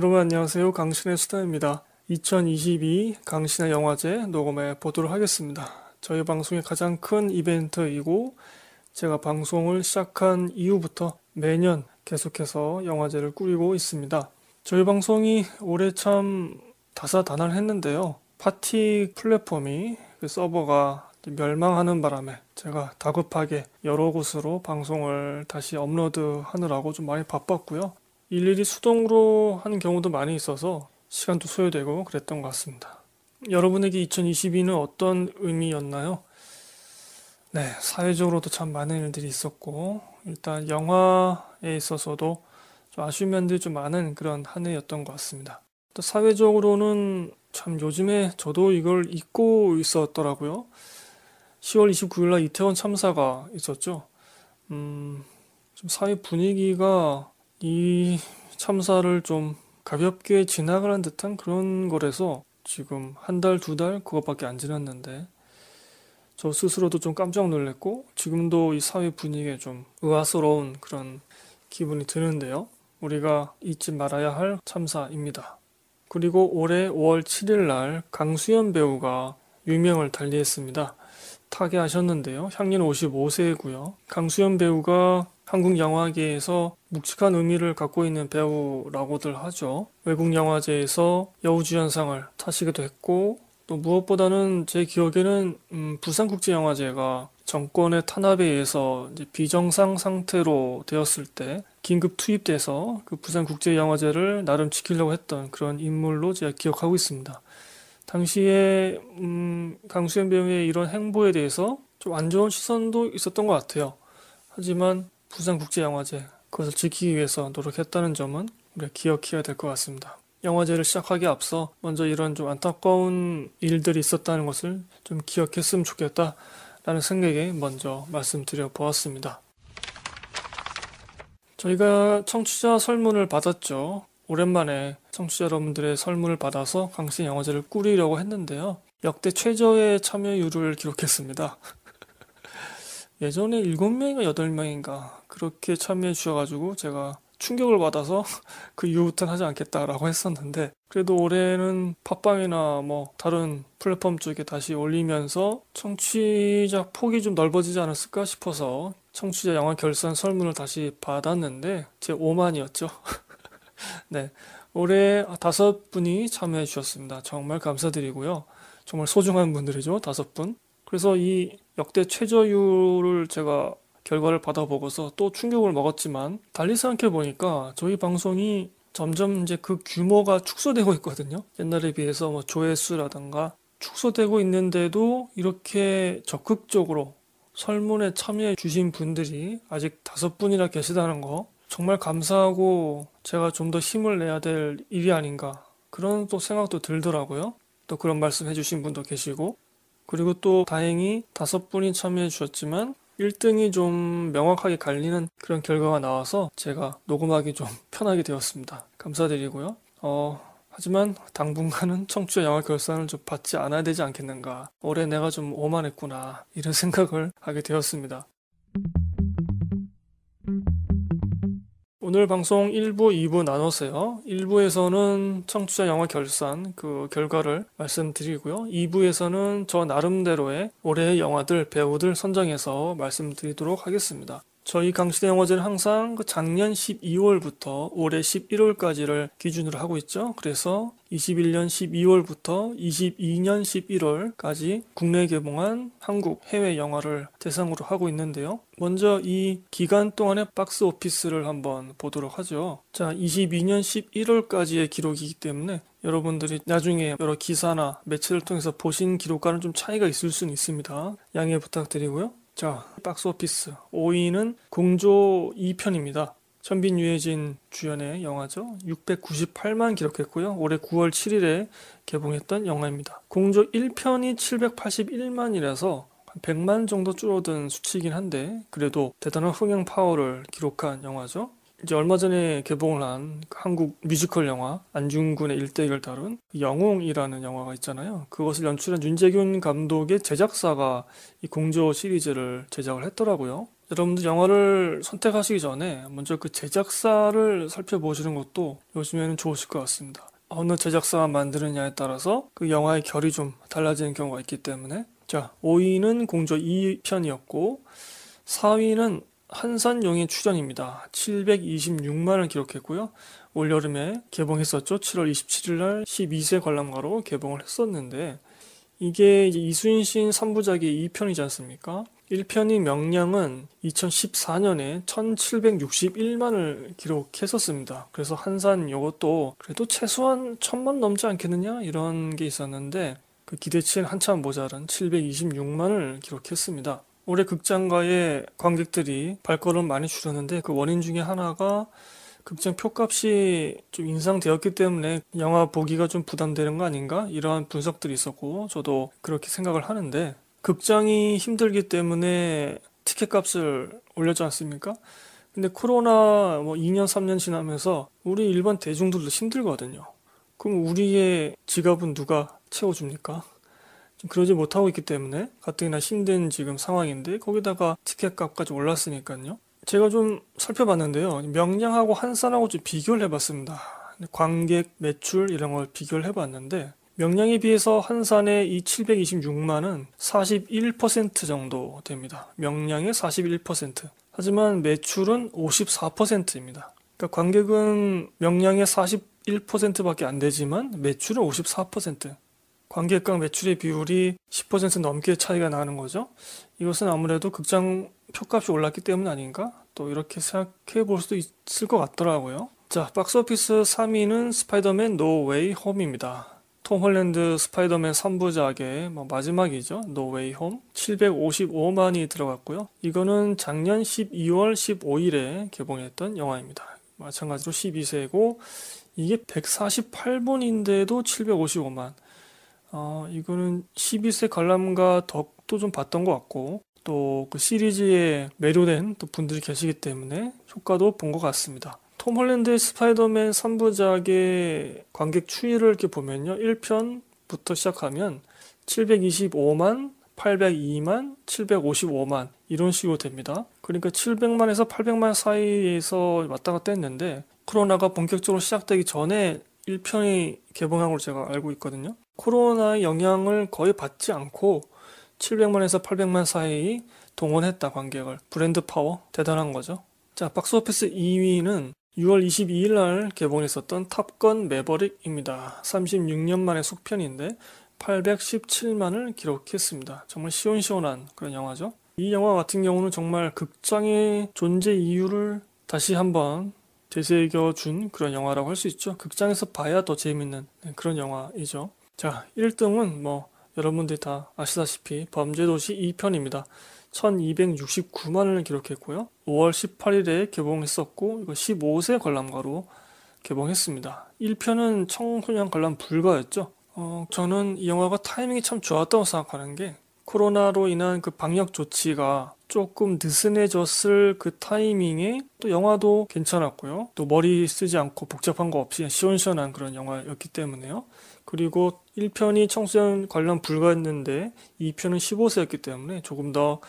여러분 안녕하세요. 강신의 수다입니다. 2022 강신의 영화제 녹음에 보도록 하겠습니다. 저희 방송의 가장 큰 이벤트이고 제가 방송을 시작한 이후부터 매년 계속해서 영화제를 꾸리고 있습니다. 저희 방송이 올해 참 다사다난했는데요. 파티 플랫폼이 그 서버가 멸망하는 바람에 제가 다급하게 여러 곳으로 방송을 다시 업로드 하느라고 좀 많이 바빴고요. 일일이 수동으로 하는 경우도 많이 있어서 시간도 소요되고 그랬던 것 같습니다. 여러분에게 2022는 어떤 의미였나요? 네, 사회적으로도 참 많은 일들이 있었고, 일단 영화에 있어서도 좀 아쉬운 면들이 좀 많은 그런 한 해였던 것 같습니다. 또 사회적으로는 참 요즘에 저도 이걸 잊고 있었더라고요. 10월 29일 날 이태원 참사가 있었죠. 음, 좀 사회 분위기가 이 참사를 좀 가볍게 지나가는 듯한 그런 거라서 지금 한 달, 두 달 그것밖에 안 지났는데 저 스스로도 좀 깜짝 놀랐고 지금도 이 사회 분위기에 좀 의아스러운 그런 기분이 드는데요. 우리가 잊지 말아야 할 참사입니다. 그리고 올해 5월 7일 날 강수연 배우가 유명을 달리했습니다. 타계하셨는데요. 향년 55세고요. 이 강수연 배우가 한국 영화계에서 묵직한 의미를 갖고 있는 배우라고들 하죠. 외국 영화제에서 여우주연상을 타시기도 했고 또 무엇보다는 제 기억에는 음, 부산국제영화제가 정권의 탄압에 의해서 비정상 상태로 되었을 때 긴급 투입돼서 그 부산국제영화제를 나름 지키려고 했던 그런 인물로 제가 기억하고 있습니다. 당시에 음, 강수현 배우의 이런 행보에 대해서 좀 안 좋은 시선도 있었던 것 같아요. 하지만 부산국제영화제 그것을 지키기 위해서 노력했다는 점은 우리가 기억해야 될 것 같습니다. 영화제를 시작하기에 앞서 먼저 이런 좀 안타까운 일들이 있었다는 것을 좀 기억했으면 좋겠다라는 생각에 먼저 말씀드려 보았습니다. 저희가 청취자 설문을 받았죠. 오랜만에 청취자 여러분들의 설문을 받아서 강신 영화제를 꾸리려고 했는데요. 역대 최저의 참여율을 기록했습니다. 예전에 7명인가 8명인가 그렇게 참여해 주셔가지고 제가 충격을 받아서 그 이후부터는 하지 않겠다라고 했었는데 그래도 올해는 팟빵이나 뭐 다른 플랫폼 쪽에 다시 올리면서 청취자 폭이 좀 넓어지지 않았을까 싶어서 청취자 영화 결산 설문을 다시 받았는데 제 5만이었죠. 네. 올해 다섯 분이 참여해 주셨습니다. 정말 감사드리고요. 정말 소중한 분들이죠. 다섯 분. 그래서 이 역대 최저율을 제가 결과를 받아보고서 또 충격을 먹었지만 달리 생각해 보니까 저희 방송이 점점 이제 그 규모가 축소되고 있거든요. 옛날에 비해서 뭐 조회수라든가 축소되고 있는데도 이렇게 적극적으로 설문에 참여해 주신 분들이 아직 다섯 분이나 계시다는 거 정말 감사하고 제가 좀 더 힘을 내야 될 일이 아닌가 그런 또 생각도 들더라고요. 또 그런 말씀 해주신 분도 계시고 그리고 또 다행히 다섯 분이 참여해 주셨지만 1등이 좀 명확하게 갈리는 그런 결과가 나와서 제가 녹음하기 좀 편하게 되었습니다. 감사드리고요. 어, 하지만 당분간은 청취자 영화 결산을 좀 받지 않아야 되지 않겠는가. 올해 내가 좀 오만했구나. 이런 생각을 하게 되었습니다. 오늘 방송 1부, 2부 나눴어요. 1부에서는 청취자 영화 결산 그 결과를 말씀드리고요. 2부에서는 저 나름대로의 올해의 영화들, 배우들 선정해서 말씀드리도록 하겠습니다. 저희 강시대 영어제는 항상 그 작년 12월부터 올해 11월까지를 기준으로 하고 있죠. 그래서 21년 12월부터 22년 11월까지 국내 개봉한 한국 해외 영화를 대상으로 하고 있는데요. 먼저 이 기간 동안의 박스 오피스를 한번 보도록 하죠. 자, 22년 11월까지의 기록이기 때문에 여러분들이 나중에 여러 기사나 매체를 통해서 보신 기록과는 좀 차이가 있을 수는 있습니다. 양해 부탁드리고요. 자, 박스오피스 5위는 공조 2편입니다. 천빈 유해진 주연의 영화죠. 698만 기록했고요. 올해 9월 7일에 개봉했던 영화입니다. 공조 1편이 781만이라서 한 100만 정도 줄어든 수치이긴 한데 그래도 대단한 흥행 파워를 기록한 영화죠. 이제 얼마 전에 개봉을 한 한국 뮤지컬 영화 안중근의 일대기를 다룬 영웅이라는 영화가 있잖아요. 그것을 연출한 윤재균 감독의 제작사가 이 공조 시리즈를 제작을 했더라고요. 여러분들 영화를 선택하시기 전에 먼저 그 제작사를 살펴보시는 것도 요즘에는 좋으실 것 같습니다. 어느 제작사가 만드느냐에 따라서 그 영화의 결이 좀 달라지는 경우가 있기 때문에 자 5위는 공조 2편이었고 4위는 한산용의 출연입니다. 726만을 기록했고요. 올여름에 개봉했었죠. 7월 27일 날 12세 관람가로 개봉을 했었는데 이게 이수인 시인 3부작의 2편이지 않습니까? 1편인 명량은 2014년에 1761만을 기록했었습니다. 그래서 한산 이것도 그래도 최소한 1 천만 넘지 않겠느냐 이런 게 있었는데 그 기대치엔 한참 모자란 726만을 기록했습니다. 올해 극장가에 관객들이 발걸음 많이 줄였는데 그 원인 중에 하나가 극장 표값이 좀 인상되었기 때문에 영화 보기가 좀 부담되는 거 아닌가 이러한 분석들이 있었고 저도 그렇게 생각을 하는데 극장이 힘들기 때문에 티켓값을 올렸지 않습니까? 근데 코로나 뭐 2년 3년 지나면서 우리 일반 대중들도 힘들거든요. 그럼 우리의 지갑은 누가 채워줍니까? 그러지 못하고 있기 때문에 가뜩이나 힘든 지금 상황인데 거기다가 티켓값까지 올랐으니까요. 제가 좀 살펴봤는데요. 명량하고 한산하고 좀 비교를 해봤습니다. 관객 매출 이런 걸 비교를 해봤는데 명량에 비해서 한산의 이 726만은 41% 정도 됩니다. 명량의 41%. 하지만 매출은 54%입니다. 그러니까 관객은 명량의 41%밖에 안 되지만 매출은 54%. 관객각 매출의 비율이 10% 넘게 차이가 나는 거죠. 이것은 아무래도 극장 표값이 올랐기 때문 아닌가? 또 이렇게 생각해 볼 수도 있을 것 같더라고요. 자, 박스오피스 3위는 스파이더맨 노웨이 홈입니다. 톰 홀랜드 스파이더맨 3부작의 뭐 마지막이죠. 노웨이 홈 755만이 들어갔고요. 이거는 작년 12월 15일에 개봉했던 영화입니다. 마찬가지로 12세고 이게 148분인데도 755만. 어, 이거는 12세 관람가 덕도 좀 봤던 것 같고 또 그 시리즈에 매료된 또 분들이 계시기 때문에 효과도 본 것 같습니다. 톰 홀랜드의 스파이더맨 3부작의 관객 추이를 이렇게 보면요. 1편부터 시작하면 725만, 802만, 755만 이런 식으로 됩니다. 그러니까 700만에서 800만 사이에서 왔다 갔다 했는데 코로나가 본격적으로 시작되기 전에 1편이 개봉한걸 제가 알고 있거든요. 코로나의 영향을 거의 받지 않고 700만에서 800만 사이 동원했다 관객을. 브랜드 파워 대단한 거죠. 자, 박스오피스 2위는 6월 22일 날 개봉했었던 탑건 매버릭입니다. 36년 만의 속편인데 817만을 기록했습니다. 정말 시원시원한 그런 영화죠. 이 영화 같은 경우는 정말 극장의 존재 이유를 다시 한번 되새겨준 그런 영화라고 할 수 있죠. 극장에서 봐야 더 재밌는 네, 그런 영화이죠. 자, 1등은 뭐 여러분들이 다 아시다시피 범죄도시 2편입니다. 1269만 을 기록했고요. 5월 18일에 개봉했었고 이거 15세 관람가로 개봉했습니다. 1편은 청소년 관람 불가였죠. 어, 저는 이 영화가 타이밍이 참 좋았다고 생각하는 게 코로나로 인한 그 방역 조치가 조금 느슨해졌을 그 타이밍에 또 영화도 괜찮았고요. 또 머리 쓰지 않고 복잡한 거 없이 시원시원한 그런 영화였기 때문에요. 그리고 1편이 청소년 관련 불가였는데 2편은 15세였기 때문에 조금 더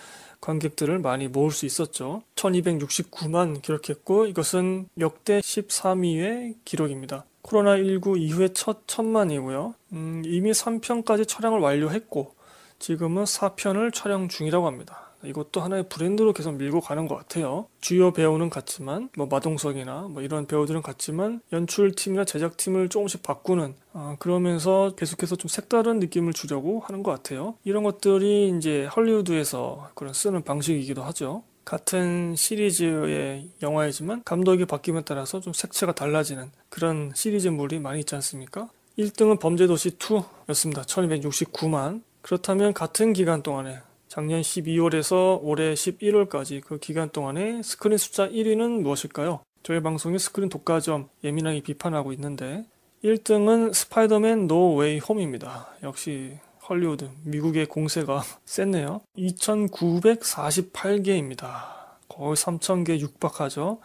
관객들을 많이 모을 수 있었죠. 1269만 기록했고 이것은 역대 13위의 기록입니다. 코로나19 이후에 첫 천만이고요. 음, 이미 3편까지 촬영을 완료했고 지금은 4편을 촬영 중이라고 합니다. 이것도 하나의 브랜드로 계속 밀고 가는 것 같아요. 주요 배우는 같지만 뭐 마동석이나 뭐 이런 배우들은 같지만 연출팀이나 제작팀을 조금씩 바꾸는 아, 그러면서 계속해서 좀 색다른 느낌을 주려고 하는 것 같아요. 이런 것들이 이제 헐리우드에서 그런 쓰는 방식이기도 하죠. 같은 시리즈의 영화이지만 감독이 바뀜에 따라서 좀 색채가 달라지는 그런 시리즈물이 많이 있지 않습니까? 1등은 범죄도시 2였습니다. 1269만. 그렇다면 같은 기간 동안에 작년 12월에서 올해 11월까지 그 기간 동안에 스크린 숫자 1위는 무엇일까요? 저희 방송이 스크린 독과점 예민하게 비판하고 있는데 1등은 스파이더맨 노웨이 홈입니다. 역시 헐리우드 미국의 공세가 셌네요. 2948개입니다. 거의 3000개 육박하죠.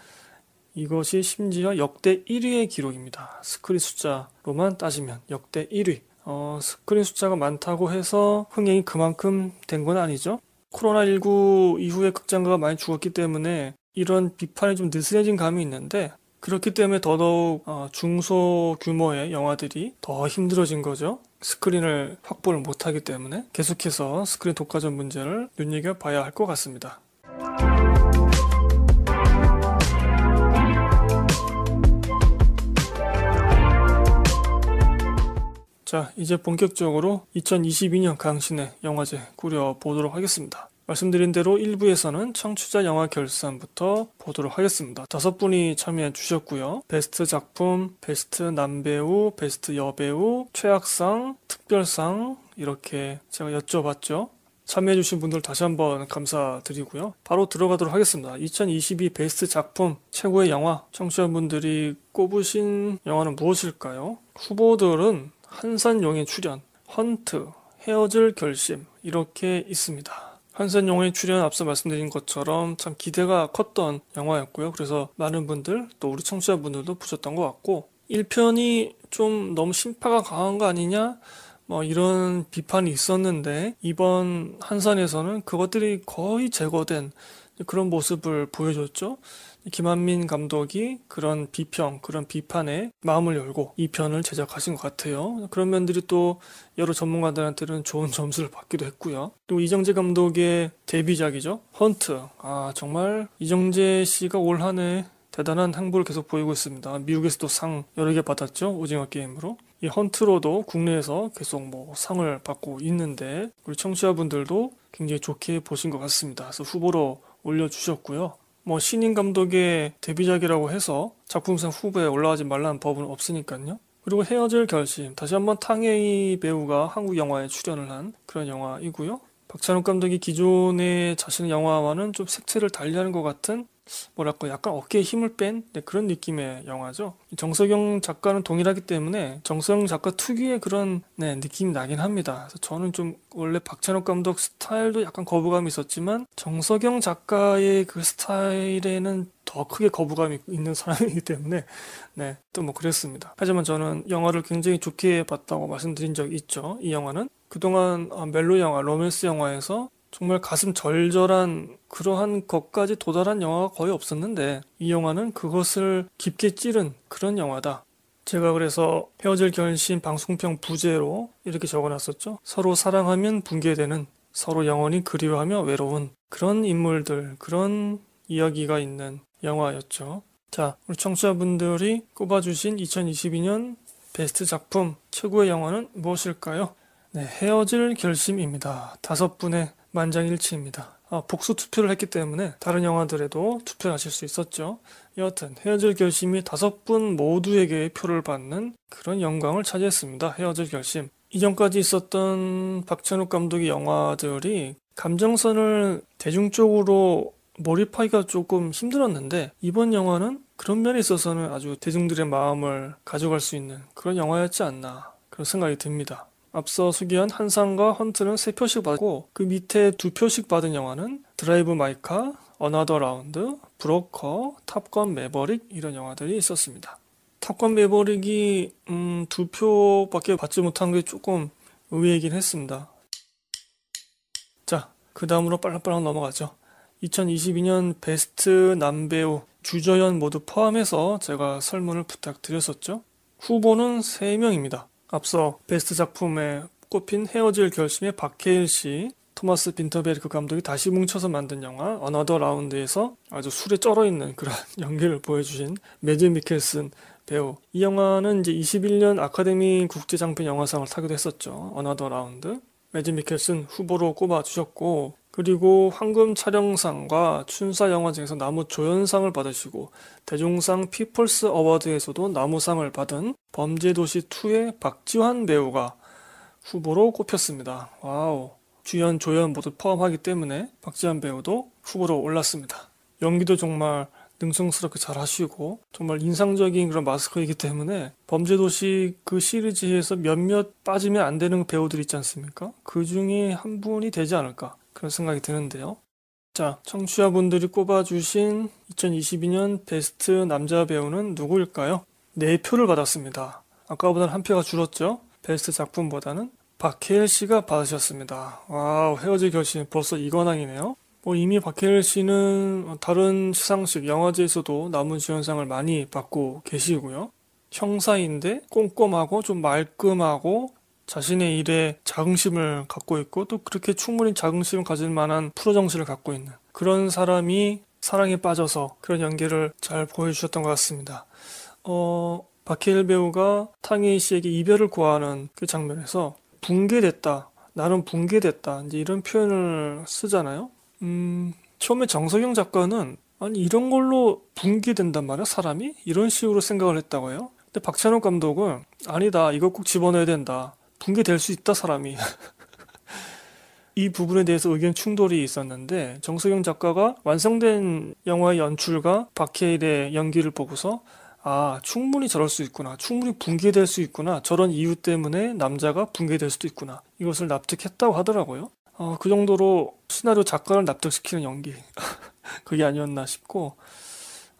이것이 심지어 역대 1위의 기록입니다. 스크린 숫자로만 따지면 역대 1위. 어, 스크린 숫자가 많다고 해서 흥행이 그만큼 된 건 아니죠. 코로나19 이후에 극장가가 많이 죽었기 때문에 이런 비판이 좀 느슨해진 감이 있는데 그렇기 때문에 더더욱 어, 중소 규모의 영화들이 더 힘들어진 거죠. 스크린을 확보를 못하기 때문에 계속해서 스크린 독과점 문제를 눈여겨봐야 할 것 같습니다. 자, 이제 본격적으로 2022년 강신의 영화제 꾸려보도록 하겠습니다. 말씀드린 대로 1부에서는 청취자 영화 결산부터 보도록 하겠습니다. 다섯 분이 참여해 주셨고요. 베스트 작품, 베스트 남배우, 베스트 여배우, 최악상, 특별상 이렇게 제가 여쭤봤죠. 참여해주신 분들 다시 한번 감사드리고요. 바로 들어가도록 하겠습니다. 2022 베스트 작품, 최고의 영화, 청취자분들이 꼽으신 영화는 무엇일까요? 후보들은 한산용의 출연, 헌트, 헤어질 결심 이렇게 있습니다. 한센용의 출연 앞서 말씀드린 것처럼 참 기대가 컸던 영화였고요. 그래서 많은 분들 또 우리 청취자분들도 보셨던 것 같고 1편이 좀 너무 심파가 강한 거 아니냐 뭐 이런 비판이 있었는데 이번 한산에서는 그것들이 거의 제거된 그런 모습을 보여줬죠. 김한민 감독이 그런 비평, 그런 비판에 마음을 열고 이 편을 제작하신 것 같아요. 그런 면들이 또 여러 전문가들한테는 좋은 점수를 받기도 했고요. 또 이정재 감독의 데뷔작이죠. 헌트. 아, 정말 이정재 씨가 올 한 해 대단한 행보를 계속 보이고 있습니다. 미국에서도 상 여러 개 받았죠. 오징어 게임으로. 이 헌트로도 국내에서 계속 뭐 상을 받고 있는데 우리 청취자분들도 굉장히 좋게 보신 것 같습니다. 그래서 후보로 올려주셨고요. 뭐 신인 감독의 데뷔작이라고 해서 작품상 후보에 올라가지 말라는 법은 없으니까요. 그리고 헤어질 결심. 다시 한번 탕웨이 배우가 한국 영화에 출연을 한 그런 영화이고요. 박찬욱 감독이 기존의 자신의 영화와는 좀 색채를 달리하는 것 같은 뭐랄까 약간 어깨에 힘을 뺀 네, 그런 느낌의 영화죠. 정석영 작가는 동일하기 때문에 정서영 작가 특유의 그런 네, 느낌이 나긴 합니다. 저는 좀 원래 박찬욱 감독 스타일도 약간 거부감이 있었지만 정석영 작가의 그 스타일에는 더 크게 거부감이 있는 사람이기 때문에 네또뭐 그랬습니다. 하지만 저는 영화를 굉장히 좋게 봤다고 말씀드린 적이 있죠. 이 영화는 그동안 어, 멜로 영화, 로맨스 영화에서 정말 가슴 절절한 그러한 것까지 도달한 영화가 거의 없었는데 이 영화는 그것을 깊게 찌른 그런 영화다. 제가 그래서 헤어질 결심 방송평 부제로 이렇게 적어놨었죠. 서로 사랑하면 붕괴되는, 서로 영원히 그리워하며 외로운 그런 인물들, 그런 이야기가 있는 영화였죠. 자, 우리 청취자분들이 꼽아주신 2022년 베스트 작품 최고의 영화는 무엇일까요? 네, 헤어질 결심입니다. 다섯 분의 만장일치입니다. 아, 복수 투표를 했기 때문에 다른 영화들에도 투표하실 수 있었죠. 여하튼 헤어질 결심이 다섯 분 모두에게 표를 받는 그런 영광을 차지했습니다. 헤어질 결심. 이전까지 있었던 박찬욱 감독의 영화들이 감정선을 대중 쪽으로 몰입하기가 조금 힘들었는데 이번 영화는 그런 면에 있어서는 아주 대중들의 마음을 가져갈 수 있는 그런 영화였지 않나 그런 생각이 듭니다. 앞서 소개한 한상과 헌트는 세표씩 받고 그 밑에 두표씩 받은 영화는 드라이브 마이카, 어나더 라운드, 브로커, 탑건 매버릭 이런 영화들이 있었습니다. 탑건 매버릭이 음, 2표밖에 받지 못한 게 조금 의외이긴 했습니다. 자, 그 다음으로 빨랑빨랑 넘어가죠. 2022년 베스트 남배우 주저연 모두 포함해서 제가 설문을 부탁드렸었죠. 후보는 3명입니다. 앞서 베스트 작품에 꼽힌 헤어질 결심의 박해일 씨, 토마스 빈터베르크 감독이 다시 뭉쳐서 만든 영화 어나더 라운드에서 아주 술에 쩔어 있는 그런 연기를 보여주신 매즈 미켈슨 배우. 이 영화는 이제 21년 아카데미 국제장편 영화상을 타기도 했었죠. 어나더 라운드. 매즈 미켈슨 후보로 꼽아주셨고 그리고 황금 촬영상과 춘사 영화중에서 나무 조연상을 받으시고 대종상 피플스 어워드에서도 나무상을 받은 범죄도시2의 박지환 배우가 후보로 꼽혔습니다. 와우. 주연, 조연 모두 포함하기 때문에 박지환 배우도 후보로 올랐습니다. 연기도 정말 능성스럽게 잘 하시고 정말 인상적인 그런 마스크이기 때문에 범죄도시 그 시리즈에서 몇몇 빠지면 안 되는 배우들 있지 않습니까? 그 중에 한 분이 되지 않을까 그런 생각이 드는데요. 자, 청취자분들이 꼽아주신 2022년 베스트 남자 배우는 누구일까요? 4표를 받았습니다. 아까보다는 한 표가 줄었죠? 베스트 작품보다는 박해일 씨가 받으셨습니다. 와우, 헤어질 결심 벌써 이관왕이네요. 뭐 이미 박해일 씨는 다른 시상식 영화제에서도 남은주연상을 많이 받고 계시고요. 형사인데 꼼꼼하고 좀 말끔하고 자신의 일에 자긍심을 갖고 있고 또 그렇게 충분히 자긍심을 가질 만한 프로 정신을 갖고 있는 그런 사람이 사랑에 빠져서 그런 연기를 잘 보여주셨던 것 같습니다. 어, 박해일 배우가 탕웨이 씨에게 이별을 구하는 그 장면에서 붕괴됐다, 나는 붕괴됐다 이제 이런 표현을 쓰잖아요. 음, 처음에 정석영 작가는 아니 이런 걸로 붕괴된단 말이야 사람이 이런 식으로 생각을 했다고 요 근데 박찬욱 감독은 아니다 이거 꼭 집어넣어야 된다. 붕괴될 수 있다 사람이 이 부분에 대해서 의견 충돌이 있었는데 정석영 작가가 완성된 영화의 연출과 박해일의 연기를 보고서 아 충분히 저럴 수 있구나 충분히 붕괴될 수 있구나 저런 이유 때문에 남자가 붕괴될 수도 있구나 이것을 납득했다고 하더라고요 어, 그 정도로 시나리오 작가를 납득시키는 연기 그게 아니었나 싶고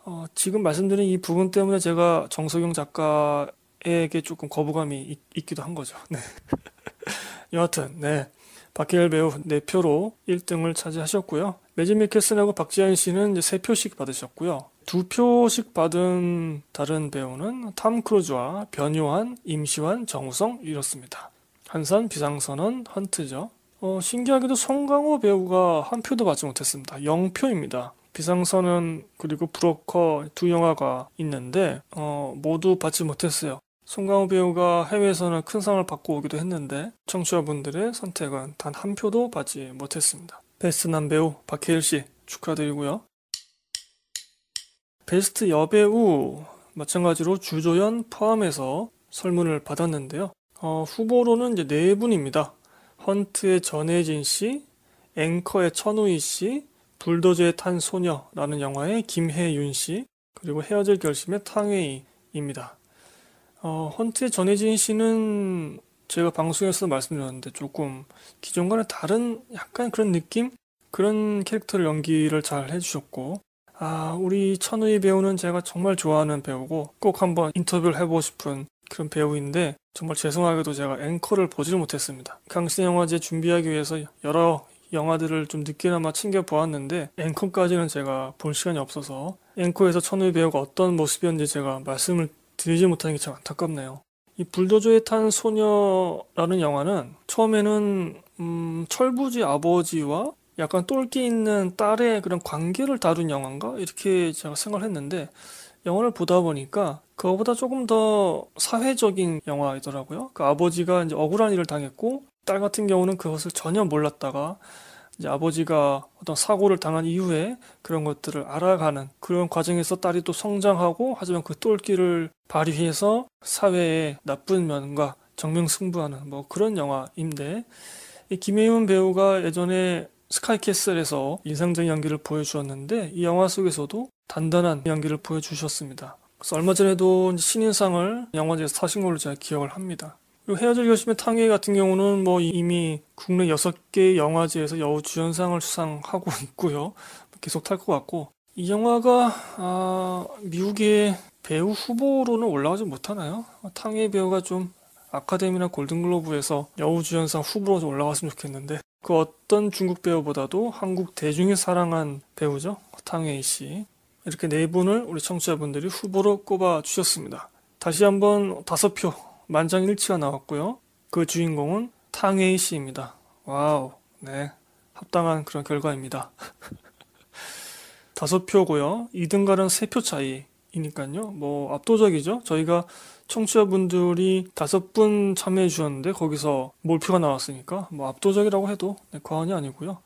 어, 지금 말씀드린 이 부분 때문에 제가 정석영 작가 에게 조금 거부감이 있, 기도한 거죠. 네. 여하튼 네. 박해열 배우 4표로 1등을 차지하셨고요. 매진 미켈슨하고 박지현 씨는 이제 3표씩 받으셨고요. 2표씩 받은 다른 배우는 탐 크루즈와 변요한, 임시환 정우성 이렇습니다. 한산, 비상선언, 헌트죠. 어, 신기하게도 송강호 배우가 한 표도 받지 못했습니다. 0표입니다. 비상선은 그리고 브로커 두 영화가 있는데 어, 모두 받지 못했어요. 송강호 배우가 해외에서는 큰 상을 받고 오기도 했는데 청취자분들의 선택은 단 한 표도 받지 못했습니다. 베스트 남배우 박혜일씨 축하드리고요. 베스트 여배우 마찬가지로 주조연 포함해서 설문을 받았는데요. 어, 후보로는 이제 네 분입니다. 헌트의 전혜진 씨, 앵커의 천우희 씨, 불도저의 탄 소녀라는 영화의 김혜윤 씨, 그리고 헤어질 결심의 탕웨이입니다. 어, 헌트의 전혜진 씨는 제가 방송에서 말씀드렸는데 조금 기존과는 다른 약간 그런 느낌? 그런 캐릭터를 연기를 잘 해주셨고, 아, 우리 천우희 배우는 제가 정말 좋아하는 배우고 꼭 한번 인터뷰를 해보고 싶은 그런 배우인데 정말 죄송하게도 제가 앵커를 보지를 못했습니다. 강신 영화제 준비하기 위해서 여러 영화들을 좀 늦게나마 챙겨보았는데 앵커까지는 제가 볼 시간이 없어서 앵커에서 천우희 배우가 어떤 모습이었는지 제가 말씀을 드지 못하는 게참 안타깝네요. 이 불도저에 탄 소녀라는 영화는 처음에는 음, 철부지 아버지와 약간 똘끼 있는 딸의 그런 관계를 다룬 영화인가 이렇게 제가 생각을 했는데 영화를 보다 보니까 그거보다 조금 더 사회적인 영화이더라고요. 그 아버지가 이제 억울한 일을 당했고 딸 같은 경우는 그것을 전혀 몰랐다가 이제 아버지가 어떤 사고를 당한 이후에 그런 것들을 알아가는 그런 과정에서 딸이 또 성장하고 하지만 그 똘끼를 발휘해서 사회의 나쁜 면과 정명승부하는 뭐 그런 영화인데 이 김혜윤 배우가 예전에 스카이캐슬에서 인상적인 연기를 보여주었는데 이 영화 속에서도 단단한 연기를 보여주셨습니다. 그래서 얼마 전에도 신인상을 영화제에서 타신 걸로 제가 기억을 합니다. 그리고 헤어질 결심의 탕웨이 같은 경우는 뭐 이미 국내 6개의 영화제에서 여우 주연상을 수상하고 있고요. 계속 탈 것 같고 이 영화가 아, 미국의 배우 후보로는 올라가지 못하나요? 탕웨이 배우가 좀 아카데미나 골든글로브에서 여우주연상 후보로 올라갔으면 좋겠는데 그 어떤 중국 배우보다도 한국 대중이 사랑한 배우죠 탕웨이 씨 이렇게 네 분을 우리 청취자분들이 후보로 꼽아 주셨습니다 다시 한번 다섯 표 만장일치가 나왔고요. 그 주인공은 탕웨이 씨입니다. 와우, 네, 합당한 그런 결과입니다. 다섯 표고요. 2등과는 3표 차이이니까요. 뭐 압도적이죠. 저희가 청취자분들이 다섯 분 참여해 주셨는데 거기서 몰표가 나왔으니까 뭐 압도적이라고 해도 네, 과언이 아니고요.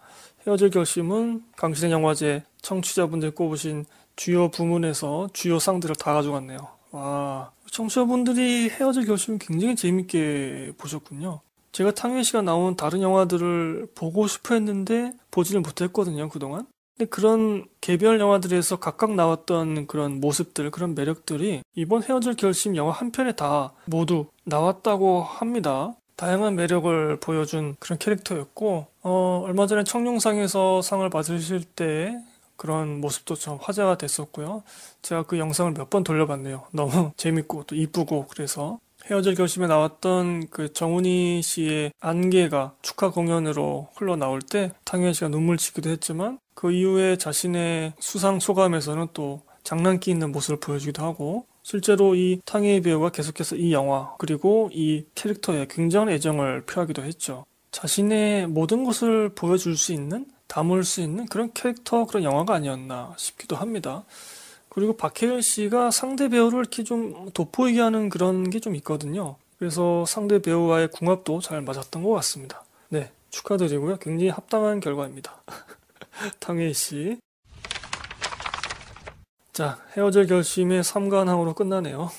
헤어질 결심은 강신의 영화제 청취자분들 꼽으신 주요 부문에서 주요 상들을 다 가져갔네요. 아, 청취자분들이 헤어질 결심을 굉장히 재밌게 보셨군요. 제가 탕웨이 씨가 나온 다른 영화들을 보고 싶어 했는데 보지를 못했거든요, 그동안. 근데 그런 개별 영화들에서 각각 나왔던 그런 모습들, 그런 매력들이 이번 헤어질 결심 영화 한 편에 다 모두 나왔다고 합니다. 다양한 매력을 보여준 그런 캐릭터였고, 어, 얼마 전에 청룡상에서 상을 받으실 때 그런 모습도 참 화제가 됐었고요. 제가 그 영상을 몇 번 돌려봤네요. 너무 재밌고 또 이쁘고 그래서 헤어질 결심에 나왔던 그 정훈이 씨의 안개가 축하 공연으로 흘러나올 때 탕현 씨가 눈물 짓기도 했지만 그 이후에 자신의 수상 소감에서는 또 장난기 있는 모습을 보여주기도 하고 실제로 이 탕혜의 배우가 계속해서 이 영화 그리고 이 캐릭터에 굉장한 애정을 표하기도 했죠. 자신의 모든 것을 보여줄 수 있는 담을 수 있는 그런 캐릭터 그런 영화가 아니었나 싶기도 합니다. 그리고 박혜연 씨가 상대 배우를 이렇게 좀 돋보이게 하는 그런 게 좀 있거든요. 그래서 상대 배우와의 궁합도 잘 맞았던 것 같습니다. 네, 축하드리고요. 굉장히 합당한 결과입니다. 탕혜이 씨. 자, 헤어질 결심의3관왕으로 끝나네요.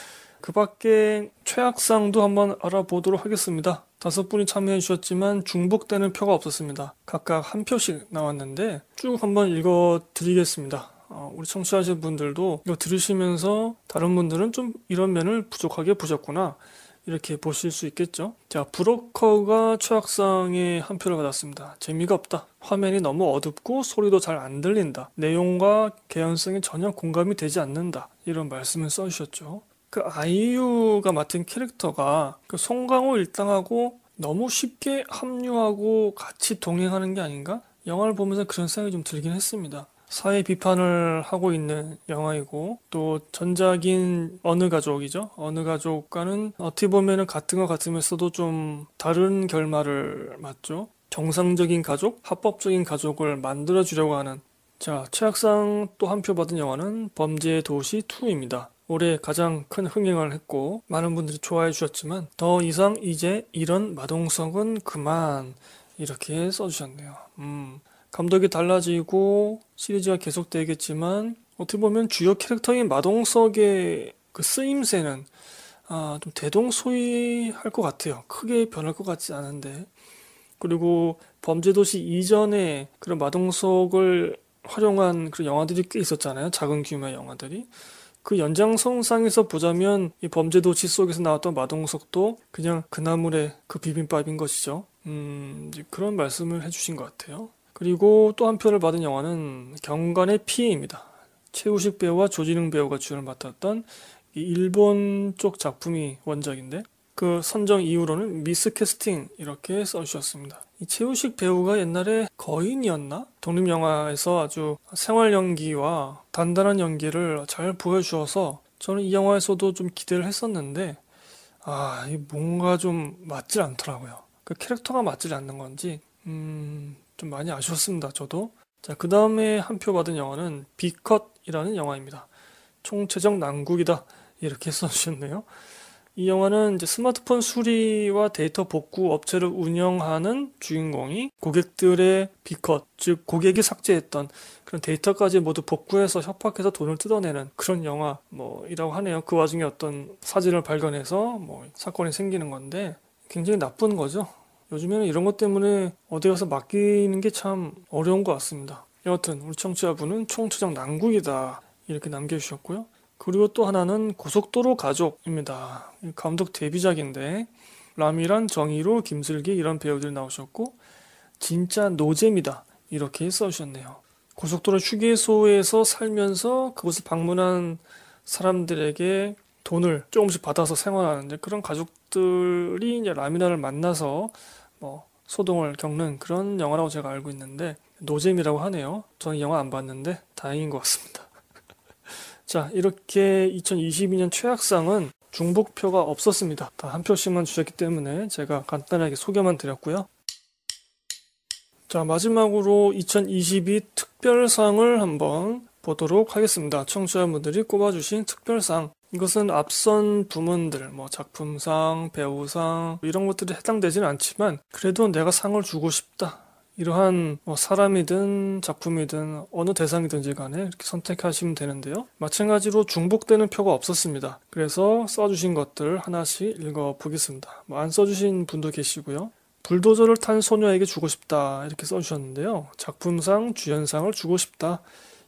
그 밖에 최악상도 한번 알아보도록 하겠습니다. 다섯 분이 참여해 주셨지만 중복되는 표가 없었습니다. 각각 한 표씩 나왔는데 쭉 한번 읽어 드리겠습니다. 어, 우리 청취하신 분들도 이거 들으시면서 다른 분들은 좀 이런 면을 부족하게 보셨구나. 이렇게 보실 수 있겠죠. 자, 브로커가 최악상의 한 표를 받았습니다. 재미가 없다. 화면이 너무 어둡고 소리도 잘 안 들린다. 내용과 개연성이 전혀 공감이 되지 않는다. 이런 말씀을 써주셨죠. 그 아이유가 맡은 캐릭터가 그 송강호 일당하고 너무 쉽게 합류하고 같이 동행하는 게 아닌가? 영화를 보면서 그런 생각이 좀 들긴 했습니다. 사회 비판을 하고 있는 영화이고 또 전작인 어느 가족이죠. 어느 가족과는 어떻게 보면 같은 것 같으면서도 좀 다른 결말을 맞죠. 정상적인 가족, 합법적인 가족을 만들어주려고 하는 자 최악상 또 한 표 받은 영화는 범죄의 도시 2입니다. 올해 가장 큰 흥행을 했고 많은 분들이 좋아해 주셨지만 더 이상 이제 이런 마동석은 그만 이렇게 써주셨네요. 음, 감독이 달라지고 시리즈가 계속되겠지만 어떻게 보면 주요 캐릭터인 마동석의 그 쓰임새는 아, 좀 대동소이할 것 같아요. 크게 변할 것 같지 않은데 그리고 범죄도시 이전에 그런 마동석을 활용한 그런 영화들이 꽤 있었잖아요. 작은 규모의 영화들이. 그 연장선상에서 보자면 이 범죄도시 속에서 나왔던 마동석도 그냥 그나물의 그 비빔밥인 것이죠. 음, 그런 말씀을 해주신 것 같아요. 그리고 또 한 표를 받은 영화는 경간의 피해입니다. 최우식 배우와 조진웅 배우가 주연을 맡았던 일본 쪽 작품이 원작인데 그 선정 이후로는 미스 캐스팅 이렇게 써주셨습니다. 이 최우식 배우가 옛날에 거인이었나? 독립영화에서 아주 생활 연기와 단단한 연기를 잘 보여주어서 저는 이 영화에서도 좀 기대를 했었는데 아, 뭔가 좀 맞질 않더라고요. 그 캐릭터가 맞질 않는 건지 음, 좀 많이 아쉬웠습니다. 저도. 자, 그 다음에 한 표 받은 영화는 비컷이라는 영화입니다. 총체적 난국이다. 이렇게 써주셨네요. 이 영화는 스마트폰 수리와 데이터 복구 업체를 운영하는 주인공이 고객들의 비컷, 즉 고객이 삭제했던 그런 데이터까지 모두 복구해서 협박해서 돈을 뜯어내는 그런 영화 뭐이라고 하네요. 그 와중에 어떤 사진을 발견해서 뭐 사건이 생기는 건데 굉장히 나쁜 거죠. 요즘에는 이런 것 때문에 어디 가서 맡기는 게 참 어려운 것 같습니다. 여하튼 우리 청취자분은 총투장 난국이다 이렇게 남겨주셨고요. 그리고 또 하나는 고속도로 가족입니다. 감독 데뷔작인데 라미란 정의로 김슬기 이런 배우들이 나오셨고 진짜 노잼이다 이렇게 써주셨네요. 고속도로 휴게소에서 살면서 그곳을 방문한 사람들에게 돈을 조금씩 받아서 생활하는데 그런 가족들이 이제 라미란을 만나서 뭐 소동을 겪는 그런 영화라고 제가 알고 있는데 노잼이라고 하네요. 저는 영화 안 봤는데 다행인 것 같습니다. 자, 이렇게 2022년 최악상은 중복표가 없었습니다. 다 한 표씩만 주셨기 때문에 제가 간단하게 소개만 드렸고요. 자, 마지막으로 2022 특별상을 한번 보도록 하겠습니다. 청취자분들이 꼽아주신 특별상. 이것은 앞선 부문들, 뭐 작품상, 배우상, 이런 것들이 해당되지는 않지만, 그래도 내가 상을 주고 싶다. 이러한 뭐 사람이든 작품이든 어느 대상이든지 간에 이렇게 선택하시면 되는데요. 마찬가지로 중복되는 표가 없었습니다. 그래서 써주신 것들 하나씩 읽어보겠습니다. 뭐안 써주신 분도 계시고요. 불도저를 탄 소녀에게 주고 싶다 이렇게 써주셨는데요. 작품상 주연상을 주고 싶다.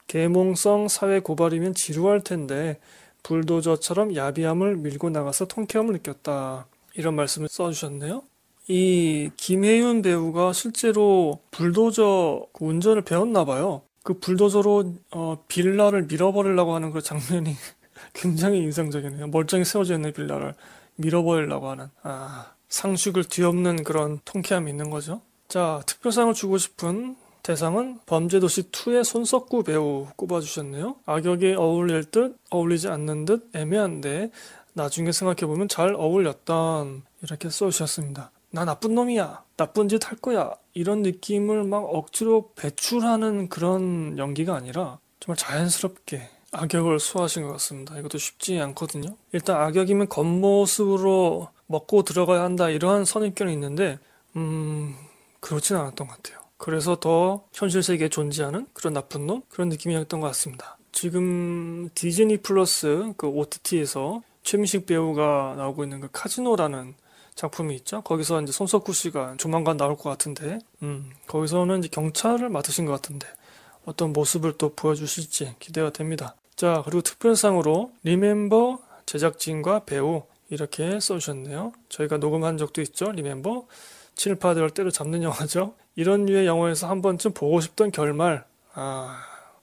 계몽성 사회 고발이면 지루할 텐데 불도저처럼 야비함을 밀고 나가서 통쾌함을 느꼈다. 이런 말씀을 써주셨네요. 이 김혜윤 배우가 실제로 불도저 그 운전을 배웠나 봐요. 그 불도저로 어, 빌라를 밀어버리려고 하는 그 장면이 굉장히 인상적이네요. 멀쩡히 세워져 있는 빌라를 밀어버리려고 하는 아, 상식을 뒤엎는 그런 통쾌함이 있는 거죠. 자, 특별상을 주고 싶은 대상은 범죄도시 2의 손석구 배우 꼽아주셨네요. 악역에 어울릴 듯 어울리지 않는 듯 애매한데 나중에 생각해보면 잘 어울렸던 이렇게 써주셨습니다. 나 나쁜 놈이야. 나쁜 짓 할 거야. 이런 느낌을 막 억지로 배출하는 그런 연기가 아니라 정말 자연스럽게 악역을 수화하신것 같습니다. 이것도 쉽지 않거든요. 일단 악역이면 겉모습으로 먹고 들어가야 한다 이러한 선입견이 있는데 음 그렇진 않았던 것 같아요. 그래서 더 현실 세계에 존재하는 그런 나쁜 놈 그런 느낌이었던 것 같습니다. 지금 디즈니 플러스 그 OTT에서 최민식 배우가 나오고 있는 그 카지노라는 작품이 있죠. 거기서 이제 손석구 씨가 조만간 나올 것 같은데, 음, 거기서는 이제 경찰을 맡으신 것 같은데, 어떤 모습을 또 보여주실지 기대가 됩니다. 자, 그리고 특별상으로 리멤버 제작진과 배우 이렇게 써주셨네요. 저희가 녹음한 적도 있죠. 리멤버. 친일파들을 때로잡는 영화죠. 이런 류의 영화에서 한 번쯤 보고 싶던 결말. 아,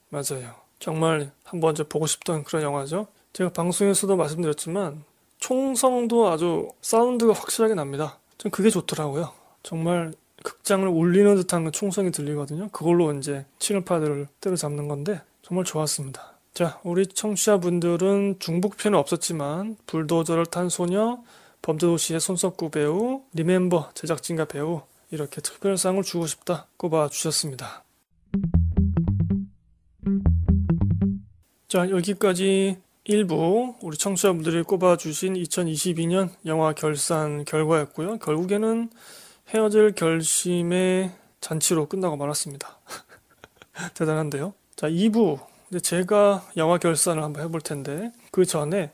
맞아요. 정말 한 번쯤 보고 싶던 그런 영화죠. 제가 방송에서도 말씀드렸지만 총성도 아주 사운드가 확실하게 납니다. 전 그게 좋더라고요. 정말 극장을 울리는 듯한 그 총성이 들리거든요. 그걸로 이제 칭얼파들을 때려잡는 건데 정말 좋았습니다. 자, 우리 청취자분들은 중북편은 없었지만 불도저를 탄 소녀, 범죄도시의 손석구 배우, 리멤버 제작진과 배우 이렇게 특별상을 주고 싶다 꼽아 주셨습니다. 자, 여기까지 1부 우리 청취자분들이 꼽아주신 2022년 영화 결산 결과였고요. 결국에는 헤어질 결심의 잔치로 끝나고 말았습니다. 대단한데요. 자, 2부. 이제 제가 영화 결산을 한번 해볼 텐데, 그 전에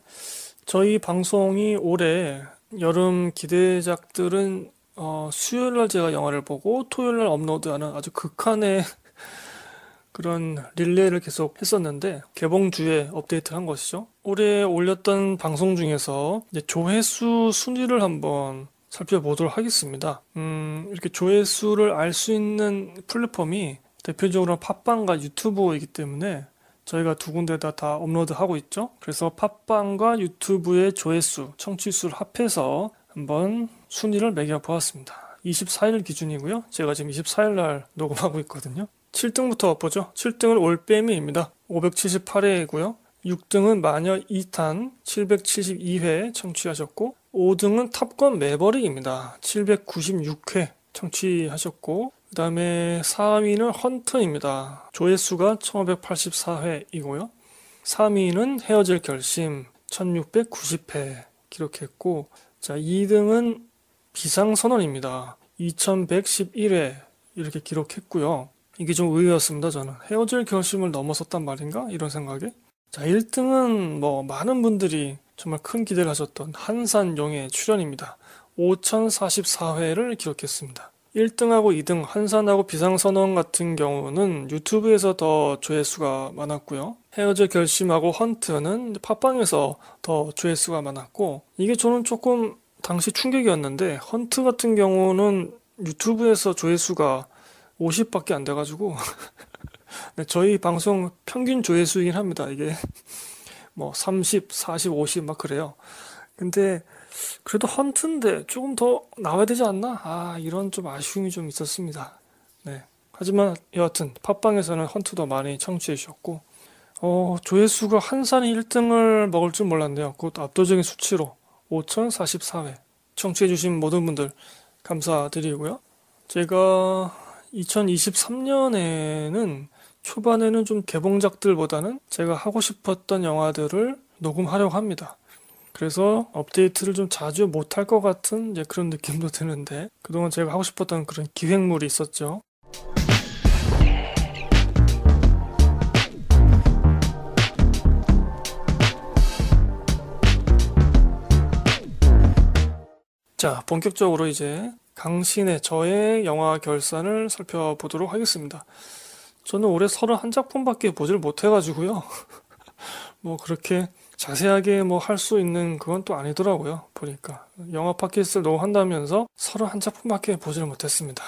저희 방송이 올해 여름 기대작들은 어, 수요일 날 제가 영화를 보고 토요일 날 업로드하는 아주 극한의 그런 릴레이를 계속 했었는데 개봉 주에 업데이트한 것이죠. 올해 올렸던 방송 중에서 조회수 순위를 한번 살펴보도록 하겠습니다. 음, 이렇게 조회수를 알 수 있는 플랫폼이 대표적으로 팟빵과 유튜브이기 때문에 저희가 두 군데다 다 업로드하고 있죠. 그래서 팟빵과 유튜브의 조회수, 청취수를 합해서 한번 순위를 매겨 보았습니다. 24일 기준이고요. 제가 지금 24일 날 녹음하고 있거든요. 7등부터 보죠. 7등은 올빼미입니다. 578회이고요. 6등은 마녀 2탄 772회 청취하셨고 5등은 탑건 매버릭입니다. 796회 청취하셨고 그 다음에 4위는 헌트입니다. 조회수가 1584회이고요. 3위는 헤어질 결심 1690회 기록했고 자 2등은 비상선언입니다. 2111회 이렇게 기록했고요. 이게 좀 의외였습니다, 저는. 헤어질 결심을 넘어섰단 말인가? 이런 생각에. 자, 1등은 뭐 많은 분들이 정말 큰 기대를 하셨던 한산용의 출연입니다. 5044회를 기록했습니다. 1등하고 2등 한산하고 비상선언 같은 경우는 유튜브에서 더 조회수가 많았고요. 헤어질 결심하고 헌트는 팟빵에서 더 조회수가 많았고 이게 저는 조금 당시 충격이었는데 헌트 같은 경우는 유튜브에서 조회수가 50밖에 안 돼가지고 네, 저희 방송 평균 조회수이긴 합니다. 이게 뭐 30, 40, 50 막 그래요. 근데 그래도 헌트인데 조금 더 나와야 되지 않나? 아 이런 좀 아쉬움이 좀 있었습니다. 네. 하지만 여하튼 팟빵에서는 헌트도 많이 청취해 주셨고 어, 조회수가 한산이 1등을 먹을 줄 몰랐네요. 곧 압도적인 수치로 5044회 청취해 주신 모든 분들 감사드리고요. 제가 2023년에는 초반에는 좀 개봉작들보다는 제가 하고 싶었던 영화들을 녹음하려고 합니다. 그래서 업데이트를 좀 자주 못할 것 같은 그런 느낌도 드는데 그동안 제가 하고 싶었던 그런 기획물이 있었죠. 자, 본격적으로 이제 당신의 저의 영화 결산을 살펴보도록 하겠습니다. 저는 올해 31작품밖에 보질 못해가지고요. 뭐 그렇게 자세하게 뭐 할 수 있는 그건 또 아니더라고요. 보니까 영화 팟캐스트를 너무 한다면서 31작품밖에 보질 못했습니다.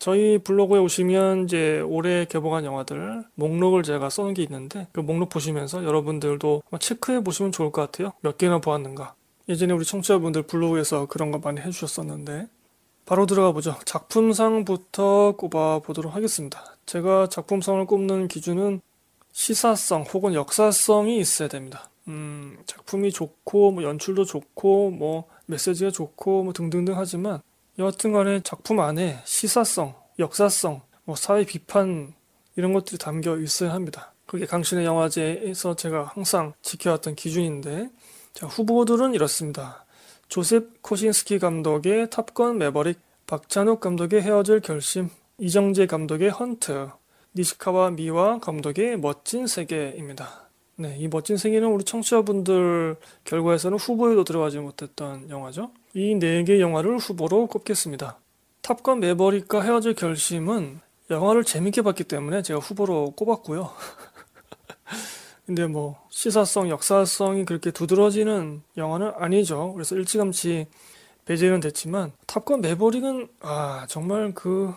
저희 블로그에 오시면 이제 올해 개봉한 영화들 목록을 제가 써놓은 게 있는데 그 목록 보시면서 여러분들도 체크해 보시면 좋을 것 같아요. 몇 개나 보았는가. 예전에 우리 청취자분들 블로그에서 그런 거 많이 해주셨었는데 바로 들어가 보죠. 작품상부터 꼽아 보도록 하겠습니다. 제가 작품상을 꼽는 기준은 시사성 혹은 역사성이 있어야 됩니다. 음, 작품이 좋고 뭐 연출도 좋고 뭐 메시지가 좋고 뭐 등등등 하지만 여하튼 간에 작품 안에 시사성, 역사성, 뭐 사회 비판 이런 것들이 담겨 있어야 합니다. 그게 강신의 영화제에서 제가 항상 지켜왔던 기준인데 자, 후보들은 이렇습니다. 조셉 코신스키 감독의 탑건 매버릭, 박찬욱 감독의 헤어질 결심, 이정재 감독의 헌트, 니시카와 미와 감독의 멋진 세계입니다. 네, 이 멋진 세계는 우리 청취자분들 결과에서는 후보에도 들어가지 못했던 영화죠. 이 네 개 영화를 후보로 꼽겠습니다. 탑건 매버릭과 헤어질 결심은 영화를 재밌게 봤기 때문에 제가 후보로 꼽았고요. 근데 뭐 시사성, 역사성이 그렇게 두드러지는 영화는 아니죠. 그래서 일찌감치 배제는 됐지만 탑건 매버릭은 아 정말 그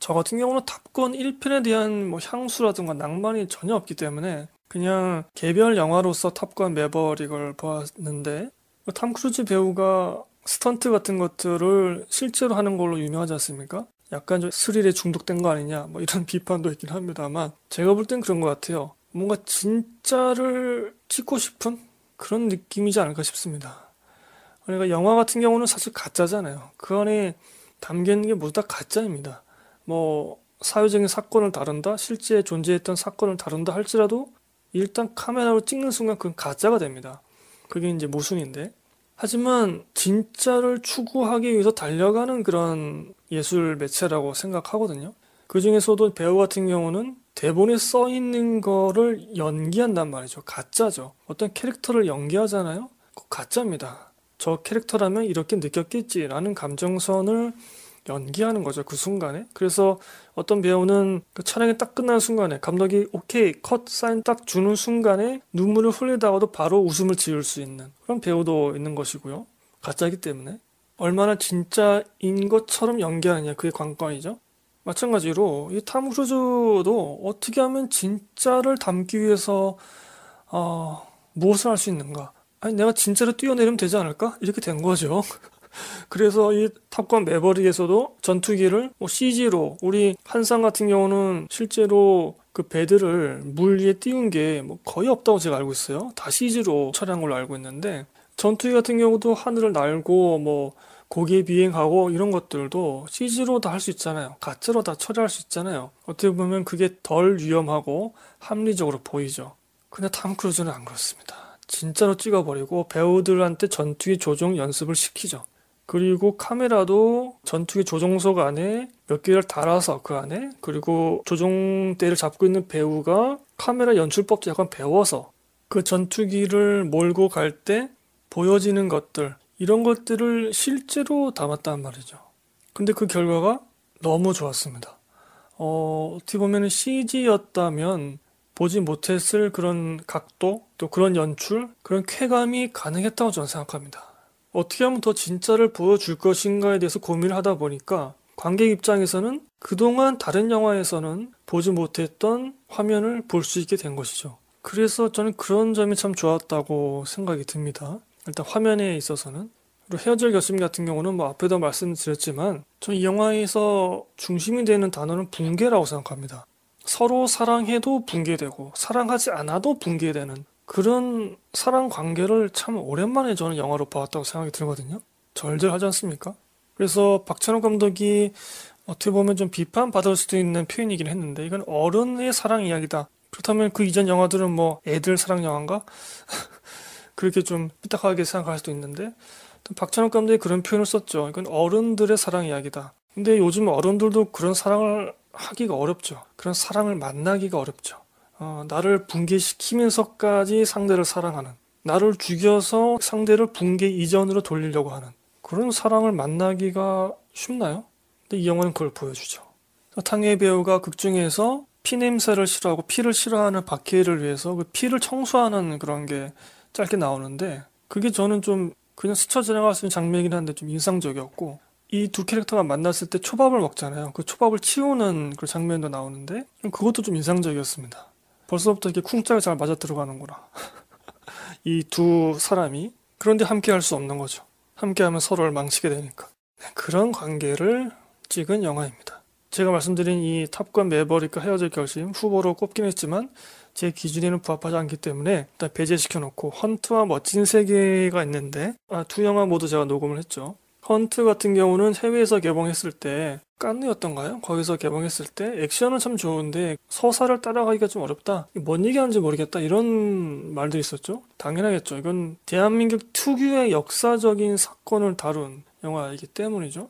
저 같은 경우는 탑건 1편에 대한 뭐 향수라든가 낭만이 전혀 없기 때문에 그냥 개별 영화로서 탑건 매버릭을 보았는데 뭐 탐 크루즈 배우가 스턴트 같은 것들을 실제로 하는 걸로 유명하지 않습니까? 약간 좀 스릴에 중독된 거 아니냐 뭐 이런 비판도 있긴 합니다만 제가 볼 땐 그런 것 같아요. 뭔가 진짜를 찍고 싶은 그런 느낌이지 않을까 싶습니다. 그러니까 영화 같은 경우는 사실 가짜잖아요. 그 안에 담겨 있는 게 모두 다 가짜입니다. 뭐 사회적인 사건을 다룬다, 실제 존재했던 사건을 다룬다 할지라도 일단 카메라로 찍는 순간 그건 가짜가 됩니다. 그게 이제 모순인데. 하지만 진짜를 추구하기 위해서 달려가는 그런 예술 매체라고 생각하거든요. 그 중에서도 배우 같은 경우는 대본에 써 있는 거를 연기한단 말이죠. 가짜죠. 어떤 캐릭터를 연기하잖아요. 가짜입니다. 저 캐릭터라면 이렇게 느꼈겠지라는 감정선을 연기하는 거죠. 그 순간에. 그래서 어떤 배우는 그 촬영이 딱 끝나는 순간에 감독이 오케이 컷 사인 딱 주는 순간에 눈물을 흘리다가도 바로 웃음을 지을 수 있는 그런 배우도 있는 것이고요. 가짜이기 때문에 얼마나 진짜인 것처럼 연기하느냐 그게 관건이죠. 마찬가지로 이탐 크루즈도 어떻게 하면 진짜를 담기 위해서 어, 무엇을 할 수 있는가? 아니 내가 진짜로 뛰어내리면 되지 않을까? 이렇게 된 거죠. 그래서 이 탑건 매버릭에서도 전투기를 뭐 CG로 우리 한상 같은 경우는 실제로 그 배들을 물 위에 띄운 게 뭐 거의 없다고 제가 알고 있어요. 다 CG로 처리한 걸로 알고 있는데 전투기 같은 경우도 하늘을 날고 뭐 고개 비행하고 이런 것들도 CG로 다 할 수 있잖아요. 가짜로 다 처리할 수 있잖아요. 어떻게 보면 그게 덜 위험하고 합리적으로 보이죠. 근데 탐 크루즈는 안 그렇습니다. 진짜로 찍어버리고 배우들한테 전투기 조종 연습을 시키죠. 그리고 카메라도 전투기 조종석 안에 몇 개를 달아서 그 안에 그리고 조종대를 잡고 있는 배우가 카메라 연출법도 약간 배워서 그 전투기를 몰고 갈 때 보여지는 것들 이런 것들을 실제로 담았단 말이죠. 근데 그 결과가 너무 좋았습니다. 어, 어떻게 보면 CG였다면 보지 못했을 그런 각도, 또 그런 연출, 그런 쾌감이 가능했다고 저는 생각합니다. 어떻게 하면 더 진짜를 보여줄 것인가에 대해서 고민을 하다 보니까 관객 입장에서는 그동안 다른 영화에서는 보지 못했던 화면을 볼 수 있게 된 것이죠. 그래서 저는 그런 점이 참 좋았다고 생각이 듭니다. 일단 화면에 있어서는 그리고 헤어질 결심 같은 경우는 뭐 앞에도 말씀드렸지만 전 이 영화에서 중심이 되는 단어는 붕괴라고 생각합니다. 서로 사랑해도 붕괴되고 사랑하지 않아도 붕괴되는 그런 사랑 관계를 참 오랜만에 저는 영화로 봐왔다고 생각이 들거든요. 절절하지 않습니까? 그래서 박찬욱 감독이 어떻게 보면 좀 비판받을 수도 있는 표현이긴 했는데 이건 어른의 사랑 이야기다. 그렇다면 그 이전 영화들은 뭐 애들 사랑 영화인가? 그렇게 좀 삐딱하게 생각할 수도 있는데 박찬욱 감독이 그런 표현을 썼죠. 이건 어른들의 사랑 이야기다. 근데 요즘 어른들도 그런 사랑을 하기가 어렵죠. 그런 사랑을 만나기가 어렵죠. 어, 나를 붕괴시키면서까지 상대를 사랑하는, 나를 죽여서 상대를 붕괴 이전으로 돌리려고 하는 그런 사랑을 만나기가 쉽나요? 근데 이 영화는 그걸 보여주죠. 탕웨 배우가 극중에서 피 냄새를 싫어하고 피를 싫어하는 박해를 위해서 그 피를 청소하는 그런 게 짧게 나오는데 그게 저는 좀 그냥 스쳐 지나갔으면 장면이긴 한데 좀 인상적이었고 이 두 캐릭터가 만났을 때 초밥을 먹잖아요. 그 초밥을 치우는 그 장면도 나오는데 그것도 좀 인상적이었습니다. 벌써부터 이렇게 쿵짝이 잘 맞아 들어가는구나. 이 두 사람이 그런데 함께 할 수 없는 거죠. 함께 하면 서로를 망치게 되니까. 그런 관계를 찍은 영화입니다. 제가 말씀드린 이 탑건 매버릭과 헤어질 결심 후보로 꼽긴 했지만 제 기준에는 부합하지 않기 때문에 일단 배제시켜 놓고 헌트와 멋진 세계가 있는데 아, 두 영화 모두 제가 녹음을 했죠. 헌트 같은 경우는 해외에서 개봉했을 때 깐느였던가요? 거기서 개봉했을 때 액션은 참 좋은데 서사를 따라가기가 좀 어렵다. 뭔 얘기하는지 모르겠다. 이런 말도 있었죠. 당연하겠죠. 이건 대한민국 특유의 역사적인 사건을 다룬 영화이기 때문이죠.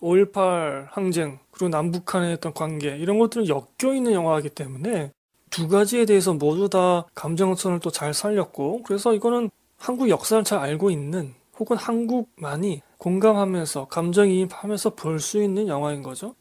5.18 항쟁, 그리고 남북한의 어떤 관계, 이런 것들은 엮여 있는 영화이기 때문에 두 가지에 대해서 모두 다 감정선을 또 잘 살렸고 그래서 이거는 한국 역사를 잘 알고 있는 혹은 한국만이 공감하면서 감정이입하면서 볼 수 있는 영화인 거죠.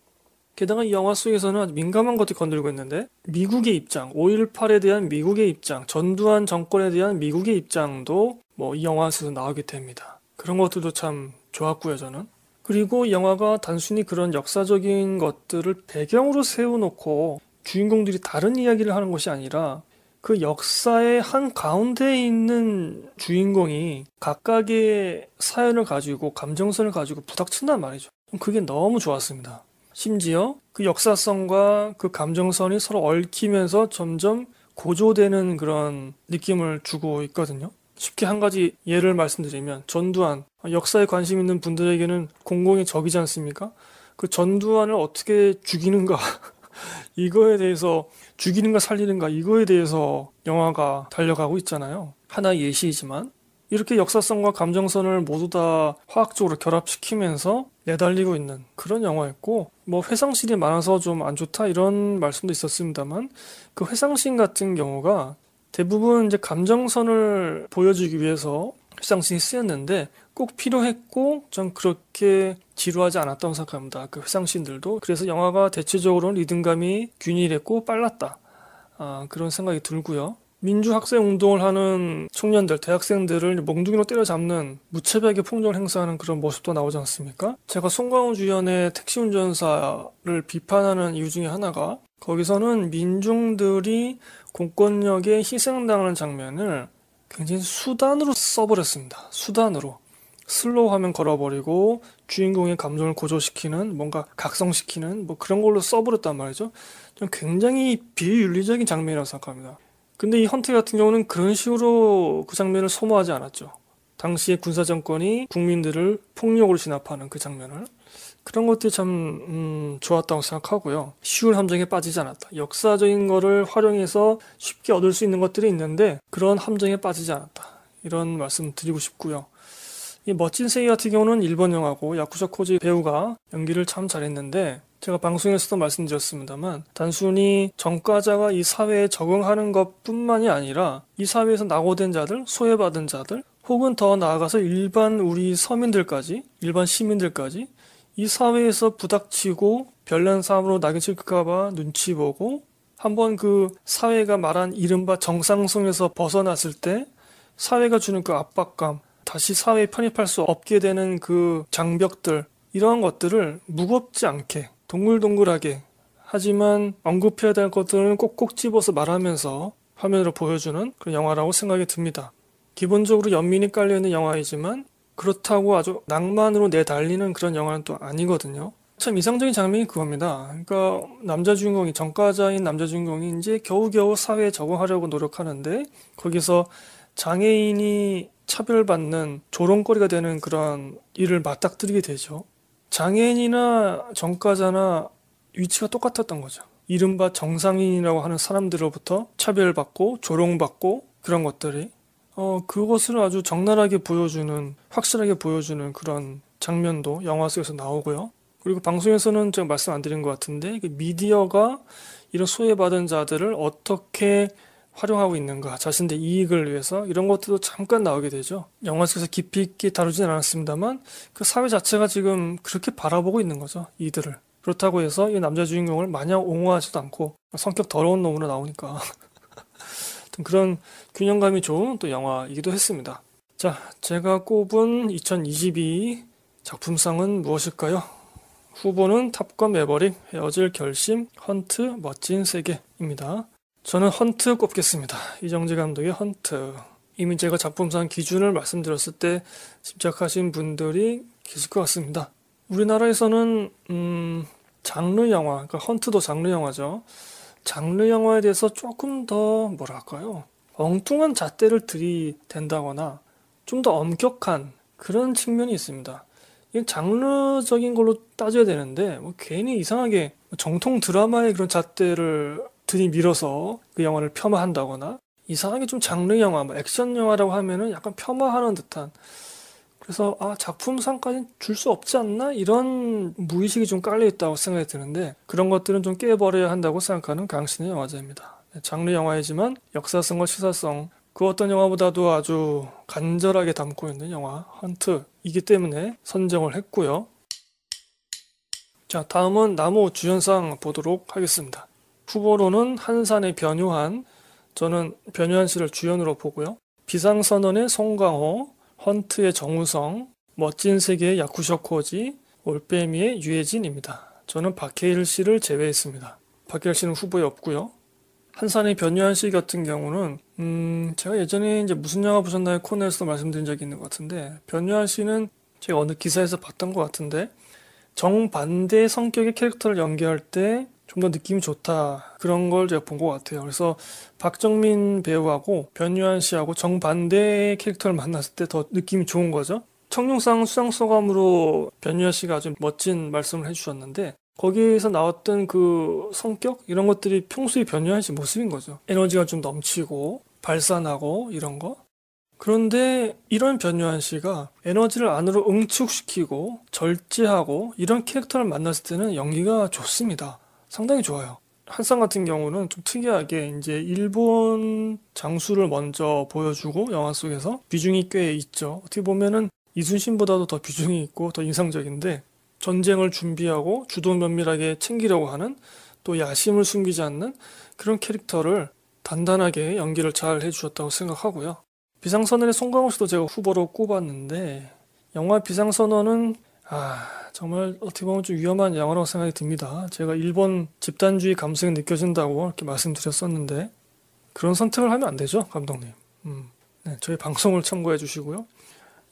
게다가 이 영화 속에서는 아주 민감한 것도 건들고 있는데 미국의 입장, 5.18에 대한 미국의 입장, 전두환 정권에 대한 미국의 입장도 뭐 이 영화에서 나오게 됩니다. 그런 것들도 참 좋았고요 저는. 그리고 영화가 단순히 그런 역사적인 것들을 배경으로 세워놓고 주인공들이 다른 이야기를 하는 것이 아니라 그 역사의 한 가운데에 있는 주인공이 각각의 사연을 가지고 감정선을 가지고 부닥친단 말이죠. 그게 너무 좋았습니다. 심지어 그 역사성과 그 감정선이 서로 얽히면서 점점 고조되는 그런 느낌을 주고 있거든요. 쉽게 한 가지 예를 말씀드리면 전두환 역사에 관심 있는 분들에게는 공공의 적이지 않습니까? 그 전두환을 어떻게 죽이는가 이거에 대해서 죽이는가 살리는가 이거에 대해서 영화가 달려가고 있잖아요. 하나의 예시이지만 이렇게 역사성과 감정선을 모두 다 화학적으로 결합시키면서 내달리고 있는 그런 영화였고 뭐회상실이 많아서 좀 안 좋다 이런 말씀도 있었습니다만 그 회상신 같은 경우가 대부분 이제 감정선을 보여주기 위해서 회상신이 쓰였는데 꼭 필요했고 전 그렇게 지루하지 않았다고 생각합니다. 그 회상신들도 그래서 영화가 대체적으로 리듬감이 균일했고 빨랐다 아, 그런 생각이 들고요. 민주학생 운동을 하는 청년들, 대학생들을 몽둥이로 때려잡는 무차별하게 폭력을 행사하는 그런 모습도 나오지 않습니까? 제가 송강호 주연의 택시 운전사를 비판하는 이유 중에 하나가 거기서는 민중들이 공권력에 희생당하는 장면을 굉장히 수단으로 써버렸습니다. 수단으로. 슬로우 화면 걸어버리고 주인공의 감정을 고조시키는 뭔가 각성시키는 뭐 그런 걸로 써버렸단 말이죠. 좀 굉장히 비윤리적인 장면이라고 생각합니다. 근데 이 헌트 같은 경우는 그런 식으로 그 장면을 소모하지 않았죠. 당시의 군사 정권이 국민들을 폭력으로 진압하는 그 장면을 그런 것들이 참 음, 좋았다고 생각하고요. 쉬운 함정에 빠지지 않았다. 역사적인 거를 활용해서 쉽게 얻을 수 있는 것들이 있는데 그런 함정에 빠지지 않았다. 이런 말씀 드리고 싶고요. 이 멋진 세이 같은 경우는 일본 영화고 야쿠자 코지 배우가 연기를 참 잘했는데 제가 방송에서도 말씀드렸습니다만 단순히 전과자가 이 사회에 적응하는 것뿐만이 아니라 이 사회에서 낙오된 자들, 소외받은 자들 혹은 더 나아가서 일반 우리 서민들까지 일반 시민들까지 이 사회에서 부닥치고 별난 사람으로 낙인 찍까봐 눈치 보고 한번 그 사회가 말한 이른바 정상성에서 벗어났을 때 사회가 주는 그 압박감 다시 사회에 편입할 수 없게 되는 그 장벽들 이러한 것들을 무겁지 않게 동글동글하게 하지만 언급해야 될 것들은 꼭꼭 집어서 말하면서 화면으로 보여주는 그런 영화라고 생각이 듭니다. 기본적으로 연민이 깔려있는 영화이지만 그렇다고 아주 낭만으로 내달리는 그런 영화는 또 아니거든요. 참 이상적인 장면이 그겁니다. 그러니까 남자 주인공이 전과자인 남자 주인공이 이제 겨우겨우 사회에 적응하려고 노력하는데 거기서 장애인이 차별받는 조롱거리가 되는 그런 일을 맞닥뜨리게 되죠. 장애인이나 정가자나 위치가 똑같았던 거죠. 이른바 정상인이라고 하는 사람들로부터 차별받고 조롱받고 그런 것들이 어, 그것을 아주 적나라하게 보여주는 확실하게 보여주는 그런 장면도 영화 속에서 나오고요. 그리고 방송에서는 제가 말씀 안 드린 것 같은데 그 미디어가 이런 소외받은 자들을 어떻게 활용하고 있는가, 자신의 들 이익을 위해서 이런 것들도 잠깐 나오게 되죠. 영화 속에서 깊이 있게 다루진 않았습니다만 그 사회 자체가 지금 그렇게 바라보고 있는 거죠. 이들을. 그렇다고 해서 이 남자 주인공을 마냥 옹호하지도 않고 성격 더러운 놈으로 나오니까. 그런 균형감이 좋은 또 영화이기도 했습니다. 자, 제가 꼽은 2022 작품상은 무엇일까요? 후보는 탑건 매버릭, 헤어질 결심, 헌트, 멋진 세계입니다. 저는 헌트 꼽겠습니다. 이정재 감독의 헌트. 이미 제가 작품상 기준을 말씀드렸을 때 집착하신 분들이 계실 것 같습니다. 우리나라에서는 음, 장르 영화, 그러니까 헌트도 장르 영화죠. 장르 영화에 대해서 조금 더 뭐랄까요? 엉뚱한 잣대를 들이댄다거나 좀 더 엄격한 그런 측면이 있습니다. 이건 장르적인 걸로 따져야 되는데 뭐 괜히 이상하게 정통 드라마의 그런 잣대를 들이밀어서 그 영화를 폄하한다거나 이상하게좀 장르 영화, 뭐 액션 영화라고 하면은 약간 폄하하는 듯한 그래서 아 작품상까지 줄 수 없지 않나 이런 무의식이 좀 깔려 있다고 생각이 드는데 그런 것들은 좀 깨버려야 한다고 생각하는 강신의 영화제입니다. 네, 장르 영화이지만 역사성과 시사성 그 어떤 영화보다도 아주 간절하게 담고 있는 영화 헌트이기 때문에 선정을 했고요. 자 다음은 나무 주연상 보도록 하겠습니다. 후보로는 한산의 변유한, 저는 변유한 씨를 주연으로 보고요. 비상선언의 송강호, 헌트의 정우성, 멋진 세계의 야쿠셔코지, 올빼미의 유해진입니다. 저는 박해일 씨를 제외했습니다. 박해일 씨는 후보에 없고요. 한산의 변유한 씨 같은 경우는 음 제가 예전에 이제 무슨 영화 보셨나요 코너에서도 말씀드린 적이 있는 것 같은데 변유한 씨는 제가 어느 기사에서 봤던 것 같은데 정반대 성격의 캐릭터를 연기할 때 좀더 느낌이 좋다 그런 걸 제가 본 것 같아요. 그래서 박정민 배우하고 변유한 씨하고 정반대의 캐릭터를 만났을 때 더 느낌이 좋은 거죠. 청룡상 수상 소감으로 변유한 씨가 아주 멋진 말씀을 해주셨는데 거기에서 나왔던 그 성격 이런 것들이 평소에 변유한 씨 모습인 거죠. 에너지가 좀 넘치고 발산하고 이런 거. 그런데 이런 변유한 씨가 에너지를 안으로 응축시키고 절제하고 이런 캐릭터를 만났을 때는 연기가 좋습니다. 상당히 좋아요. 한상 같은 경우는 좀 특이하게 이제 일본 장수를 먼저 보여주고 영화 속에서 비중이 꽤 있죠. 어떻게 보면은 이순신보다도 더 비중이 있고 더 인상적인데 전쟁을 준비하고 주도면밀하게 챙기려고 하는 또 야심을 숨기지 않는 그런 캐릭터를 단단하게 연기를 잘 해주셨다고 생각하고요. 비상선언의 송강호 씨도 제가 후보로 꼽았는데 영화 비상선언은 아 정말 어떻게 보면 좀 위험한 양어라고 생각이 듭니다. 제가 일본 집단주의 감성이 느껴진다고 이렇게 말씀드렸었는데 그런 선택을 하면 안 되죠, 감독님. 음, 네, 저희 방송을 참고해 주시고요.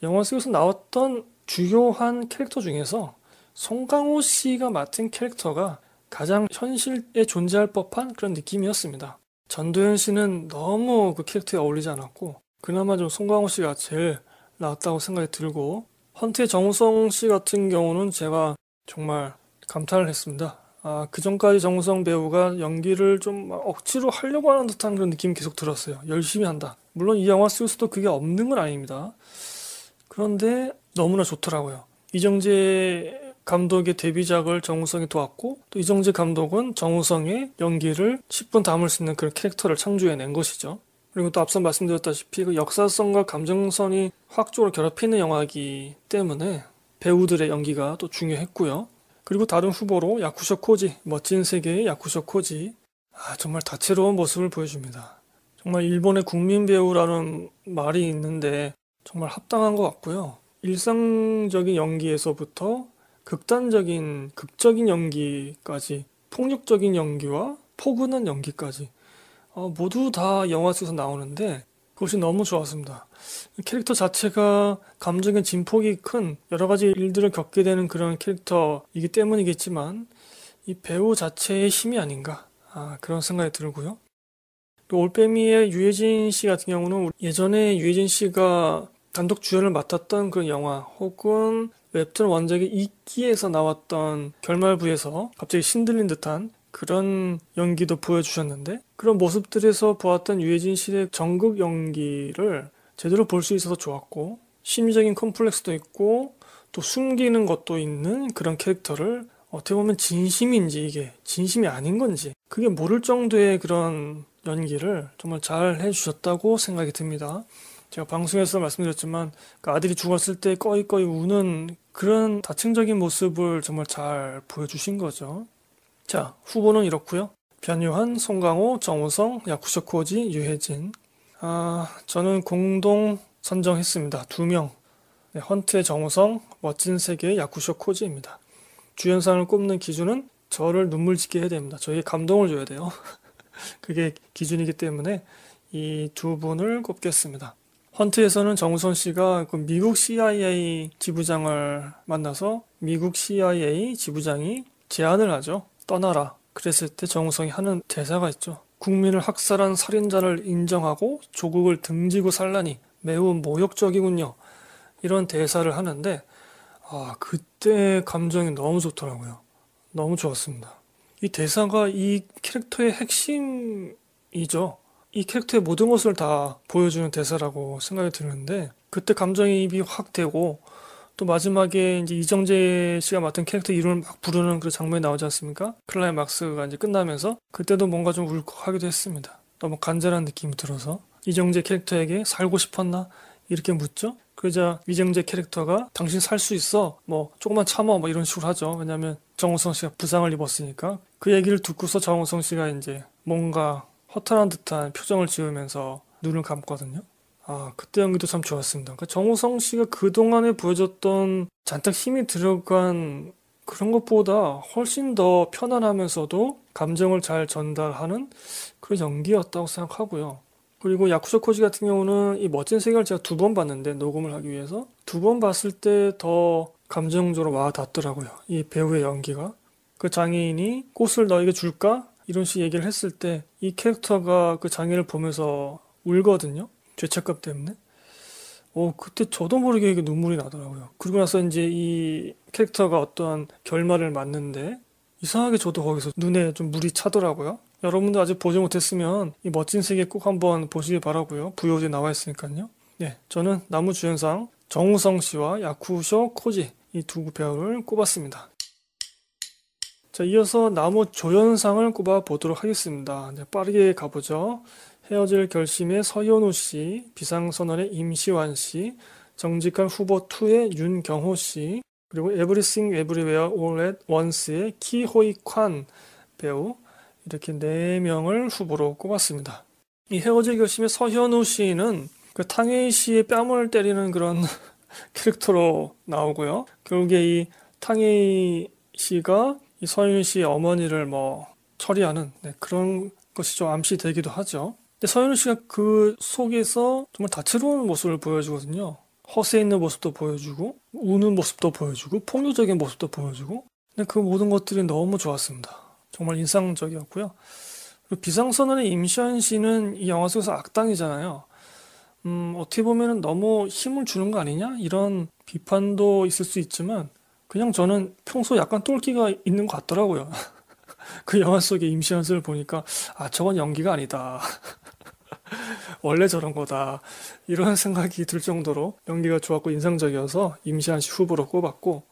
영화 속에서 나왔던 주요한 캐릭터 중에서 송강호 씨가 맡은 캐릭터가 가장 현실에 존재할 법한 그런 느낌이었습니다. 전도현 씨는 너무 그 캐릭터에 어울리지 않았고 그나마 좀 송강호 씨가 제일 나왔다고 생각이 들고 헌트의 정우성 씨 같은 경우는 제가 정말 감탄을 했습니다. 아, 그 전까지 정우성 배우가 연기를 좀 억지로 하려고 하는 듯한 그런 느낌이 계속 들었어요. 열심히 한다. 물론 이 영화 속에서도 그게 없는 건 아닙니다. 그런데 너무나 좋더라고요. 이정재 감독의 데뷔작을 정우성이 도왔고 또 이정재 감독은 정우성의 연기를 10분 담을 수 있는 그런 캐릭터를 창조해낸 것이죠. 그리고 또 앞서 말씀드렸다시피 그 역사성과 감정선이 확학적으로 결합해 영화이기 때문에 배우들의 연기가 또 중요했고요. 그리고 다른 후보로 야쿠쇼 코지, 멋진 세계의 야쿠쇼 코지. 아, 정말 다채로운 모습을 보여줍니다. 정말 일본의 국민 배우라는 말이 있는데 정말 합당한 것 같고요. 일상적인 연기에서부터 극단적인, 극적인 연기까지 폭력적인 연기와 포근한 연기까지 어, 모두 다 영화 속에서 나오는데 그것이 너무 좋았습니다. 캐릭터 자체가 감정의 진폭이 큰 여러 가지 일들을 겪게 되는 그런 캐릭터이기 때문이겠지만 이 배우 자체의 힘이 아닌가 아, 그런 생각이 들고요. 올빼미의 유해진 씨 같은 경우는 예전에 유해진 씨가 단독 주연을 맡았던 그 영화 혹은 웹툰 원작의 이끼에서 나왔던 결말부에서 갑자기 신들린 듯한 그런 연기도 보여주셨는데 그런 모습들에서 보았던 유해진 씨의 정극 연기를 제대로 볼 수 있어서 좋았고 심리적인 컴플렉스도 있고 또 숨기는 것도 있는 그런 캐릭터를 어떻게 보면 진심인지 이게 진심이 아닌 건지 그게 모를 정도의 그런 연기를 정말 잘 해주셨다고 생각이 듭니다. 제가 방송에서 말씀드렸지만 그 아들이 죽었을 때 꺼이꺼이 우는 그런 다층적인 모습을 정말 잘 보여주신 거죠. 자, 후보는 이렇고요. 변유환 송강호, 정우성, 야쿠쇼코지, 유해진. 아, 저는 공동 선정했습니다. 두 명. 네, 헌트의 정우성, 멋진 세계의 야쿠쇼코지입니다. 주연상을 꼽는 기준은 저를 눈물 짓게 해야 됩니다. 저에게 감동을 줘야 돼요. 그게 기준이기 때문에 이 두 분을 꼽겠습니다. 헌트에서는 정우선 씨가 그 미국 CIA 지부장을 만나서 미국 CIA 지부장이 제안을 하죠. 떠나라. 그랬을 때 정우성이 하는 대사가 있죠. 국민을 학살한 살인자를 인정하고 조국을 등지고 살라니 매우 모욕적이군요. 이런 대사를 하는데 아 그때 감정이 너무 좋더라고요. 너무 좋았습니다. 이 대사가 이 캐릭터의 핵심이죠. 이 캐릭터의 모든 것을 다 보여주는 대사라고 생각이 드는데 그때 감정이입이 확 되고 또 마지막에 이제 이정재 씨가 맡은 캐릭터 이름을 막 부르는 그 장면이 나오지 않습니까? 클라이막스가 이제 끝나면서 그때도 뭔가 좀 울컥하기도 했습니다. 너무 간절한 느낌이 들어서 이정재 캐릭터에게 살고 싶었나 이렇게 묻죠. 그러자 이정재 캐릭터가 당신 살 수 있어 뭐 조금만 참아 뭐 이런 식으로 하죠. 왜냐하면 정우성 씨가 부상을 입었으니까 그 얘기를 듣고서 정우성 씨가 이제 뭔가 허탈한 듯한 표정을 지으면서 눈을 감거든요. 아, 그때 연기도 참 좋았습니다. 그러니까 정우성 씨가 그동안에 보여줬던 잔뜩 힘이 들어간 그런 것보다 훨씬 더 편안하면서도 감정을 잘 전달하는 그런 연기였다고 생각하고요. 그리고 야쿠소 코지 같은 경우는 이 멋진 세계를 제가 두 번 봤는데 녹음을 하기 위해서 두 번 봤을 때 더 감정적으로 와 닿더라고요. 이 배우의 연기가 그 장애인이 꽃을 너에게 줄까 이런 식 얘기를 했을 때 이 캐릭터가 그 장애를 보면서 울거든요. 죄책감 때문에. 어, 그때 저도 모르게 이게 눈물이 나더라고요. 그리고 나서 이제 이 캐릭터가 어떠한 결말을 맞는데 이상하게 저도 거기서 눈에 좀 물이 차더라고요. 여러분도 아직 보지 못했으면 이 멋진 세계 꼭 한번 보시길 바라고요. 부여제 나와 있으니까요. 네, 저는 나무 주연상 정우성 씨와 야쿠쇼 코지 이 두 배우를 꼽았습니다. 자, 이어서 나무 조연상을 꼽아 보도록 하겠습니다. 빠르게 가보죠. 헤어질 결심의 서현우 씨, 비상선언의 임시환 씨, 정직한 후보 2의 윤경호 씨, 그리고 에브리싱 에브리웨어 올 e 원스의 키호이 콴 배우 이렇게 4명을 후보로 꼽았습니다. 이 헤어질 결심의 서현우 씨는 그 탕웨이 씨의 뺨을 때리는 그런 캐릭터로 나오고요. 결국에 이 탕웨이 씨가 이 서현우 씨의 어머니를 뭐 처리하는 네, 그런 것이 좀 암시되기도 하죠. 서현우 씨가 그 속에서 정말 다채로운 모습을 보여주거든요. 허세 있는 모습도 보여주고 우는 모습도 보여주고 폭력적인 모습도 보여주고 근데 그 모든 것들이 너무 좋았습니다. 정말 인상적이었고요. 비상선언의 임시현 씨는 이 영화 속에서 악당이잖아요. 음, 어떻게 보면 너무 힘을 주는 거 아니냐? 이런 비판도 있을 수 있지만, 그냥 저는 평소 약간 똘끼가 있는 것 같더라고요. 그 영화 속의 임시현 씨를 보니까, 아, 저건 연기가 아니다. 원래 저런 거다. 이런 생각이 들 정도로 연기가 좋았고 인상적이어서 임시한 씨 후보로 꼽았고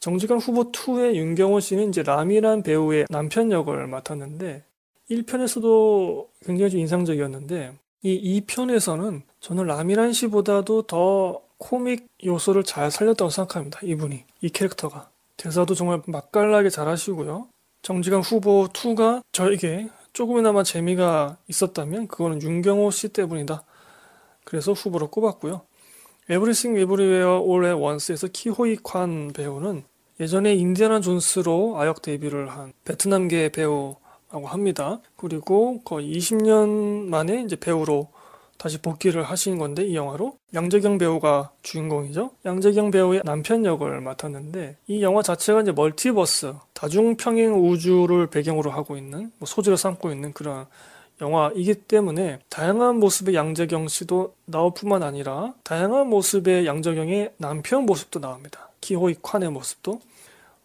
정직한 후보 2의 윤경호 씨는 이제 라미란 배우의 남편 역을 맡았는데 1편에서도 굉장히 좀 인상적이었는데 이 2편에서는 저는 라미란 씨보다도 더 코믹 요소를 잘 살렸다고 생각합니다. 이분이 이 캐릭터가 대사도 정말 맛깔나게 잘하시고요. 정직한 후보 2가 저에게 조금이나마 재미가 있었다면 그거는 윤경호 씨 때문이다. 그래서 후보로 꼽았고요. 에브리싱 에브리웨어 올해 원스에서 키호이 관 배우는 예전에 인디아나 존스로 아역 데뷔를 한 베트남계 배우라고 합니다. 그리고 거의 20년 만에 이제 배우로 다시 복귀를 하신 건데 이 영화로 양재경 배우가 주인공이죠. 양재경 배우의 남편 역을 맡았는데 이 영화 자체가 이제 멀티버스 다중평행 우주를 배경으로 하고 있는 뭐 소재로 삼고 있는 그런 영화이기 때문에 다양한 모습의 양재경 씨도 나오뿐만 아니라 다양한 모습의 양재경의 남편 모습도 나옵니다. 기호이 칸의 모습도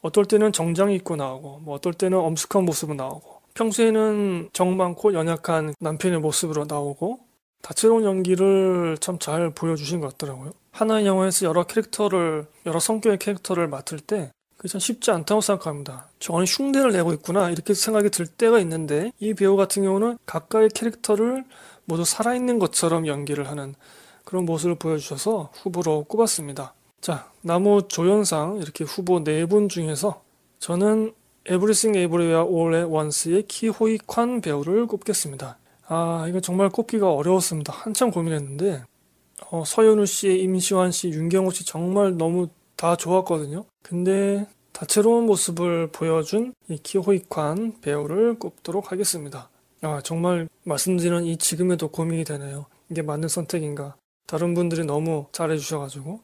어떨 때는 정장 입고 나오고 뭐 어떨 때는 엄숙한 모습으로 나오고 평소에는 정 많고 연약한 남편의 모습으로 나오고 다채로운 연기를 참 잘 보여주신 것 같더라고요. 하나의 영화에서 여러 캐릭터를 여러 성격의 캐릭터를 맡을 때 그래서 쉽지 않다고 생각합니다. 저는 흉내를 내고 있구나 이렇게 생각이 들 때가 있는데 이 배우 같은 경우는 각각의 캐릭터를 모두 살아있는 것처럼 연기를 하는 그런 모습을 보여주셔서 후보로 꼽았습니다. 자, 나무 조연상 이렇게 후보 네 분 중에서 저는 에브리싱 에브리웨어 올의 원스의 키호이콴 배우를 꼽겠습니다. 아, 이거 정말 꼽기가 어려웠습니다. 한참 고민했는데 어, 서현우 씨, 임시완 씨, 윤경호 씨 정말 너무 다 좋았거든요. 근데 다채로운 모습을 보여준 이 키호이칸 배우를 꼽도록 하겠습니다. 아, 정말 말씀드리는 이 지금에도 고민이 되네요. 이게 맞는 선택인가? 다른 분들이 너무 잘해주셔가지고.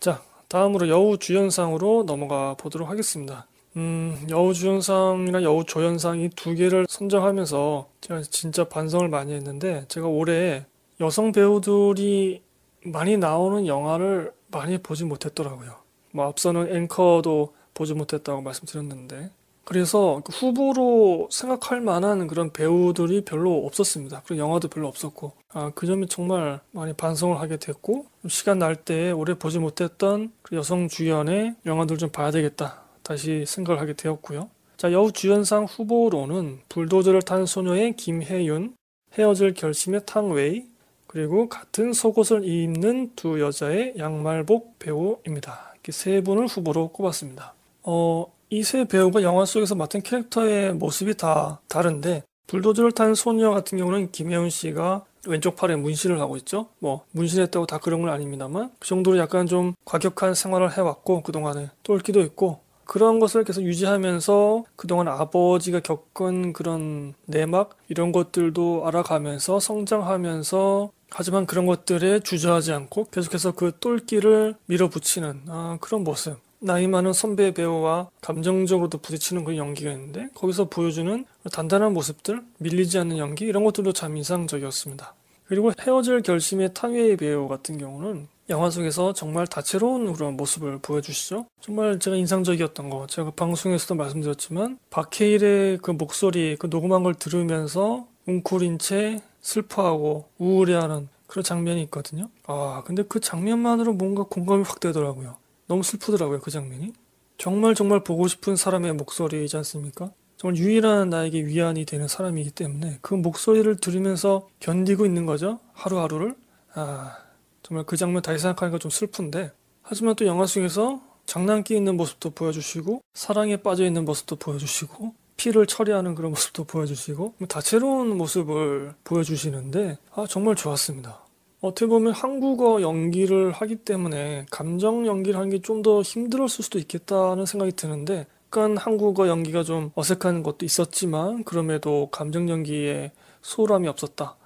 자, 다음으로 여우 주연상으로 넘어가 보도록 하겠습니다. 음, 여우주연상이나 여우조연상 이 두 개를 선정하면서 제가 진짜 반성을 많이 했는데 제가 올해 여성 배우들이 많이 나오는 영화를 많이 보지 못했더라고요. 뭐 앞서는 앵커도 보지 못했다고 말씀드렸는데 그래서 그 후보로 생각할 만한 그런 배우들이 별로 없었습니다. 그런 영화도 별로 없었고 아, 그 점이 정말 많이 반성을 하게 됐고 시간 날 때 오래 보지 못했던 그 여성 주연의 영화들 좀 봐야 되겠다 다시 생각을 하게 되었고요. 자 여우 주연상 후보로는 불도저를 탄 소녀의 김혜윤, 헤어질 결심의 탕웨이, 그리고 같은 속옷을 입는 두 여자의 양말복 배우입니다. 이렇게 세 분을 후보로 꼽았습니다. 어, 이 세 배우가 영화 속에서 맡은 캐릭터의 모습이 다 다른데 불도저를 탄 소녀 같은 경우는 김혜윤 씨가 왼쪽 팔에 문신을 하고 있죠. 뭐 문신했다고 다 그런 건 아닙니다만 그 정도로 약간 좀 과격한 생활을 해왔고 그동안에 똘기도 있고 그런 것을 계속 유지하면서 그동안 아버지가 겪은 그런 내막 이런 것들도 알아가면서 성장하면서 하지만 그런 것들에 주저하지 않고 계속해서 그 똘끼를 밀어붙이는 아, 그런 모습. 나이 많은 선배 배우와 감정적으로도 부딪히는 그 연기가 있는데 거기서 보여주는 단단한 모습들, 밀리지 않는 연기 이런 것들도 참 인상적이었습니다. 그리고 헤어질 결심의 탕웨이 배우 같은 경우는 영화 속에서 정말 다채로운 그런 모습을 보여주시죠. 정말 제가 인상적이었던 거, 제가 그 방송에서도 말씀드렸지만 박해일의 그 목소리, 그 녹음한 걸 들으면서 웅크린 채 슬퍼하고 우울해하는 그런 장면이 있거든요. 아, 근데 그 장면만으로 뭔가 공감이 확 되더라고요. 너무 슬프더라고요, 그 장면이. 정말 정말 보고 싶은 사람의 목소리이지 않습니까? 정말 유일한 나에게 위안이 되는 사람이기 때문에 그 목소리를 들으면서 견디고 있는 거죠. 하루하루를. 아, 정말 그 장면 다시 생각하니까 좀 슬픈데. 하지만 또 영화 속에서 장난기 있는 모습도 보여주시고, 사랑에 빠져 있는 모습도 보여주시고, 피를 처리하는 그런 모습도 보여주시고 뭐 다채로운 모습을 보여주시는데 아, 정말 좋았습니다. 어떻게 보면 한국어 연기를 하기 때문에 감정 연기를 하는 게 좀 더 힘들었을 수도 있겠다는 생각이 드는데 약간 한국어 연기가 좀 어색한 것도 있었지만 그럼에도 감정 연기에 소홀함이 없었다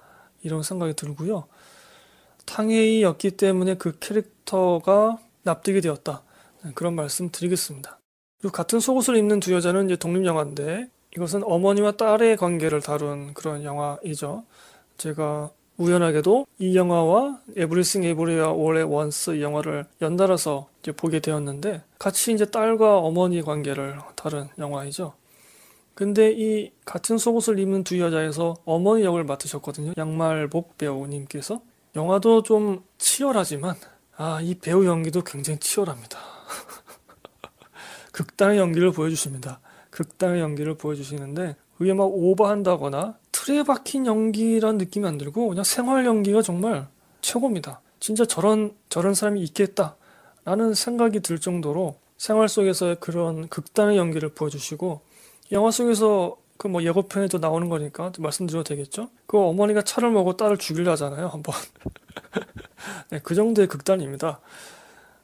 이런 생각이 들고요. 탕웨이였기 때문에 그 캐릭터가 납득이 되었다 네, 그런 말씀 드리겠습니다. 그리고 같은 속옷을 입는 두 여자는 이제 독립 영화인데 이것은 어머니와 딸의 관계를 다룬 그런 영화이죠. 제가 우연하게도 이 영화와 에브리싱 에브리와 올의 원스 이 영화를 연달아서 이제 보게 되었는데 같이 이제 딸과 어머니 관계를 다룬 영화이죠. 근데 이 같은 속옷을 입는 두 여자에서 어머니 역을 맡으셨거든요. 양말복 배우님께서 영화도 좀 치열하지만 아, 이 배우 연기도 굉장히 치열합니다. 극단의 연기를 보여주십니다. 극단의 연기를 보여주시는데 그게 막 오버한다거나 틀에 박힌 연기란 느낌이 안 들고 그냥 생활 연기가 정말 최고입니다. 진짜 저런 저런 사람이 있겠다라는 생각이 들 정도로 생활 속에서의 그런 극단의 연기를 보여주시고 영화 속에서 그 뭐 예고편에도 나오는 거니까 말씀드려도 되겠죠? 그 어머니가 차를 먹고 딸을 죽이려 하잖아요 한번. 네, 그 정도의 극단입니다.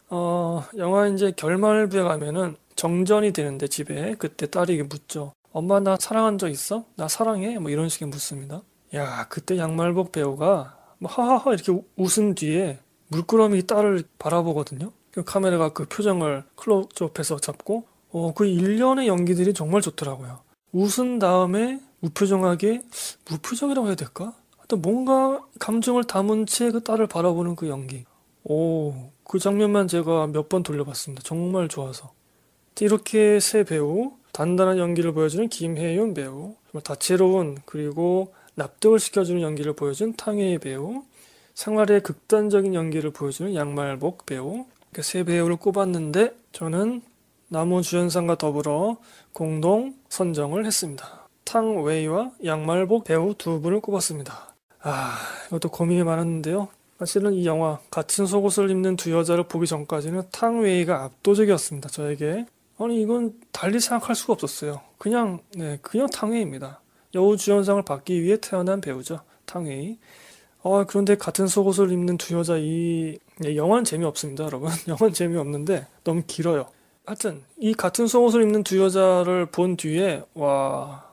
어, 영화 이제 결말부에 가면은 정전이 되는데 집에 그때 딸에게 묻죠. 엄마 나 사랑한 적 있어? 나 사랑해? 뭐 이런 식의 묻습니다. 야 그때 양말복 배우가 뭐 하하하 이렇게 웃은 뒤에 물끄러미 딸을 바라보거든요. 카메라가 그 표정을 클로즈업해서 잡고 어, 그 일련의 연기들이 정말 좋더라고요. 웃은 다음에 무표정하게 무표정이라고 해야 될까? 하여튼 뭔가 감정을 담은 채 그 딸을 바라보는 그 연기. 오, 그 장면만 제가 몇 번 돌려봤습니다. 정말 좋아서. 이렇게 세 배우, 단단한 연기를 보여주는 김혜윤 배우, 다채로운 그리고 납득을 시켜주는 연기를 보여준 탕웨이 배우, 생활의 극단적인 연기를 보여주는 양말복 배우 이렇게 세 배우를 꼽았는데 저는 남우 주연상과 더불어 공동 선정을 했습니다. 탕웨이와 양말복 배우 두 분을 꼽았습니다. 아 이것도 고민이 많았는데요. 사실은 이 영화 같은 속옷을 입는 두 여자를 보기 전까지는 탕웨이가 압도적이었습니다. 저에게 아니 이건 달리 생각할 수가 없었어요. 그냥 네, 그냥 탕웨이입니다. 여우주연상을 받기 위해 태어난 배우죠. 탕웨이. 어, 그런데 같은 속옷을 입는 두 여자 이 네, 영화는 재미없습니다, 여러분. 영화는 재미없는데 너무 길어요. 하여튼 이 같은 속옷을 입는 두 여자를 본 뒤에 와.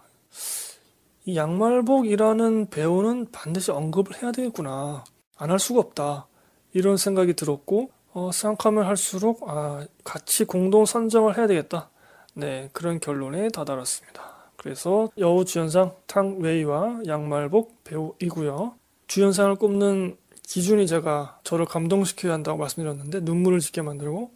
이 양말복이라는 배우는 반드시 언급을 해야 되겠구나. 안 할 수가 없다. 이런 생각이 들었고 어, 수상함을 할수록 아, 같이 공동 선정을 해야 되겠다. 네, 그런 결론에 다다랐습니다. 그래서 여우 주연상 탕웨이와 양말복 배우이고요. 주연상을 꼽는 기준이 제가 저를 감동시켜야 한다고 말씀드렸는데 눈물을 짓게 만들고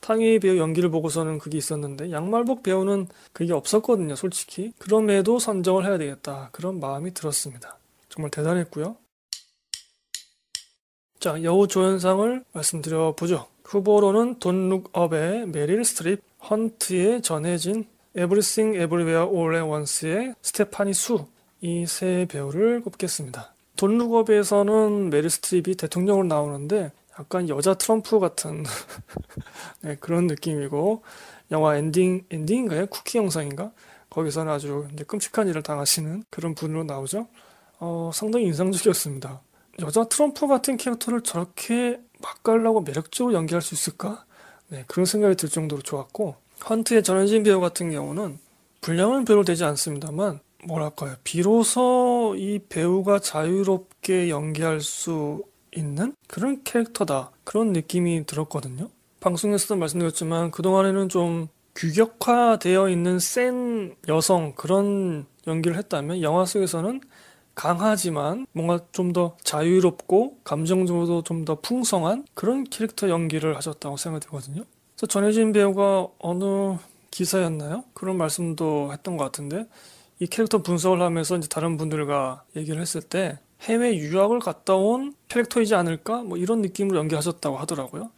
탕웨이 배우 연기를 보고서는 그게 있었는데 양말복 배우는 그게 없었거든요, 솔직히. 그럼에도 선정을 해야 되겠다. 그런 마음이 들었습니다. 정말 대단했고요. 자, 여우 조연상을 말씀드려 보죠. 후보로는 돈룩업의 메릴 스트립, 헌트의 전혜진, 에브리싱 에브리웨어 올레 원스의 스테파니 수 이 세 배우를 꼽겠습니다. 돈룩업에서는 메릴 스트립이 대통령으로 나오는데 약간 여자 트럼프 같은 네, 그런 느낌이고 영화 엔딩 엔딩인가요? 쿠키 영상인가? 거기서는 아주 끔찍한 일을 당하시는 그런 분으로 나오죠. 어, 상당히 인상적이었습니다. 여자 트럼프 같은 캐릭터를 저렇게 맛깔나고 매력적으로 연기할 수 있을까? 네, 그런 생각이 들 정도로 좋았고 헌트의 전현진 배우 같은 경우는 분량은 별로 되지 않습니다만 뭐랄까요 비로소 이 배우가 자유롭게 연기할 수 있는 그런 캐릭터다 그런 느낌이 들었거든요 방송에서도 말씀드렸지만 그동안에는 좀 규격화되어 있는 센 여성 그런 연기를 했다면 영화 속에서는 강하지만 뭔가 좀 더 자유롭고 감정적으로좀 더 풍성한 그런 캐릭터 연기를 하셨다고 생각이 되거든요. 그래서 전혜진 배우가 어느 기사였나요? 그런 말씀도 했던 것 같은데 이 캐릭터 분석을 하면서 이제 다른 분들과 얘기를 했을 때 해외 유학을 갔다 온 캐릭터이지 않을까? 뭐 이런 느낌으로 연기하셨다고 하더라고요.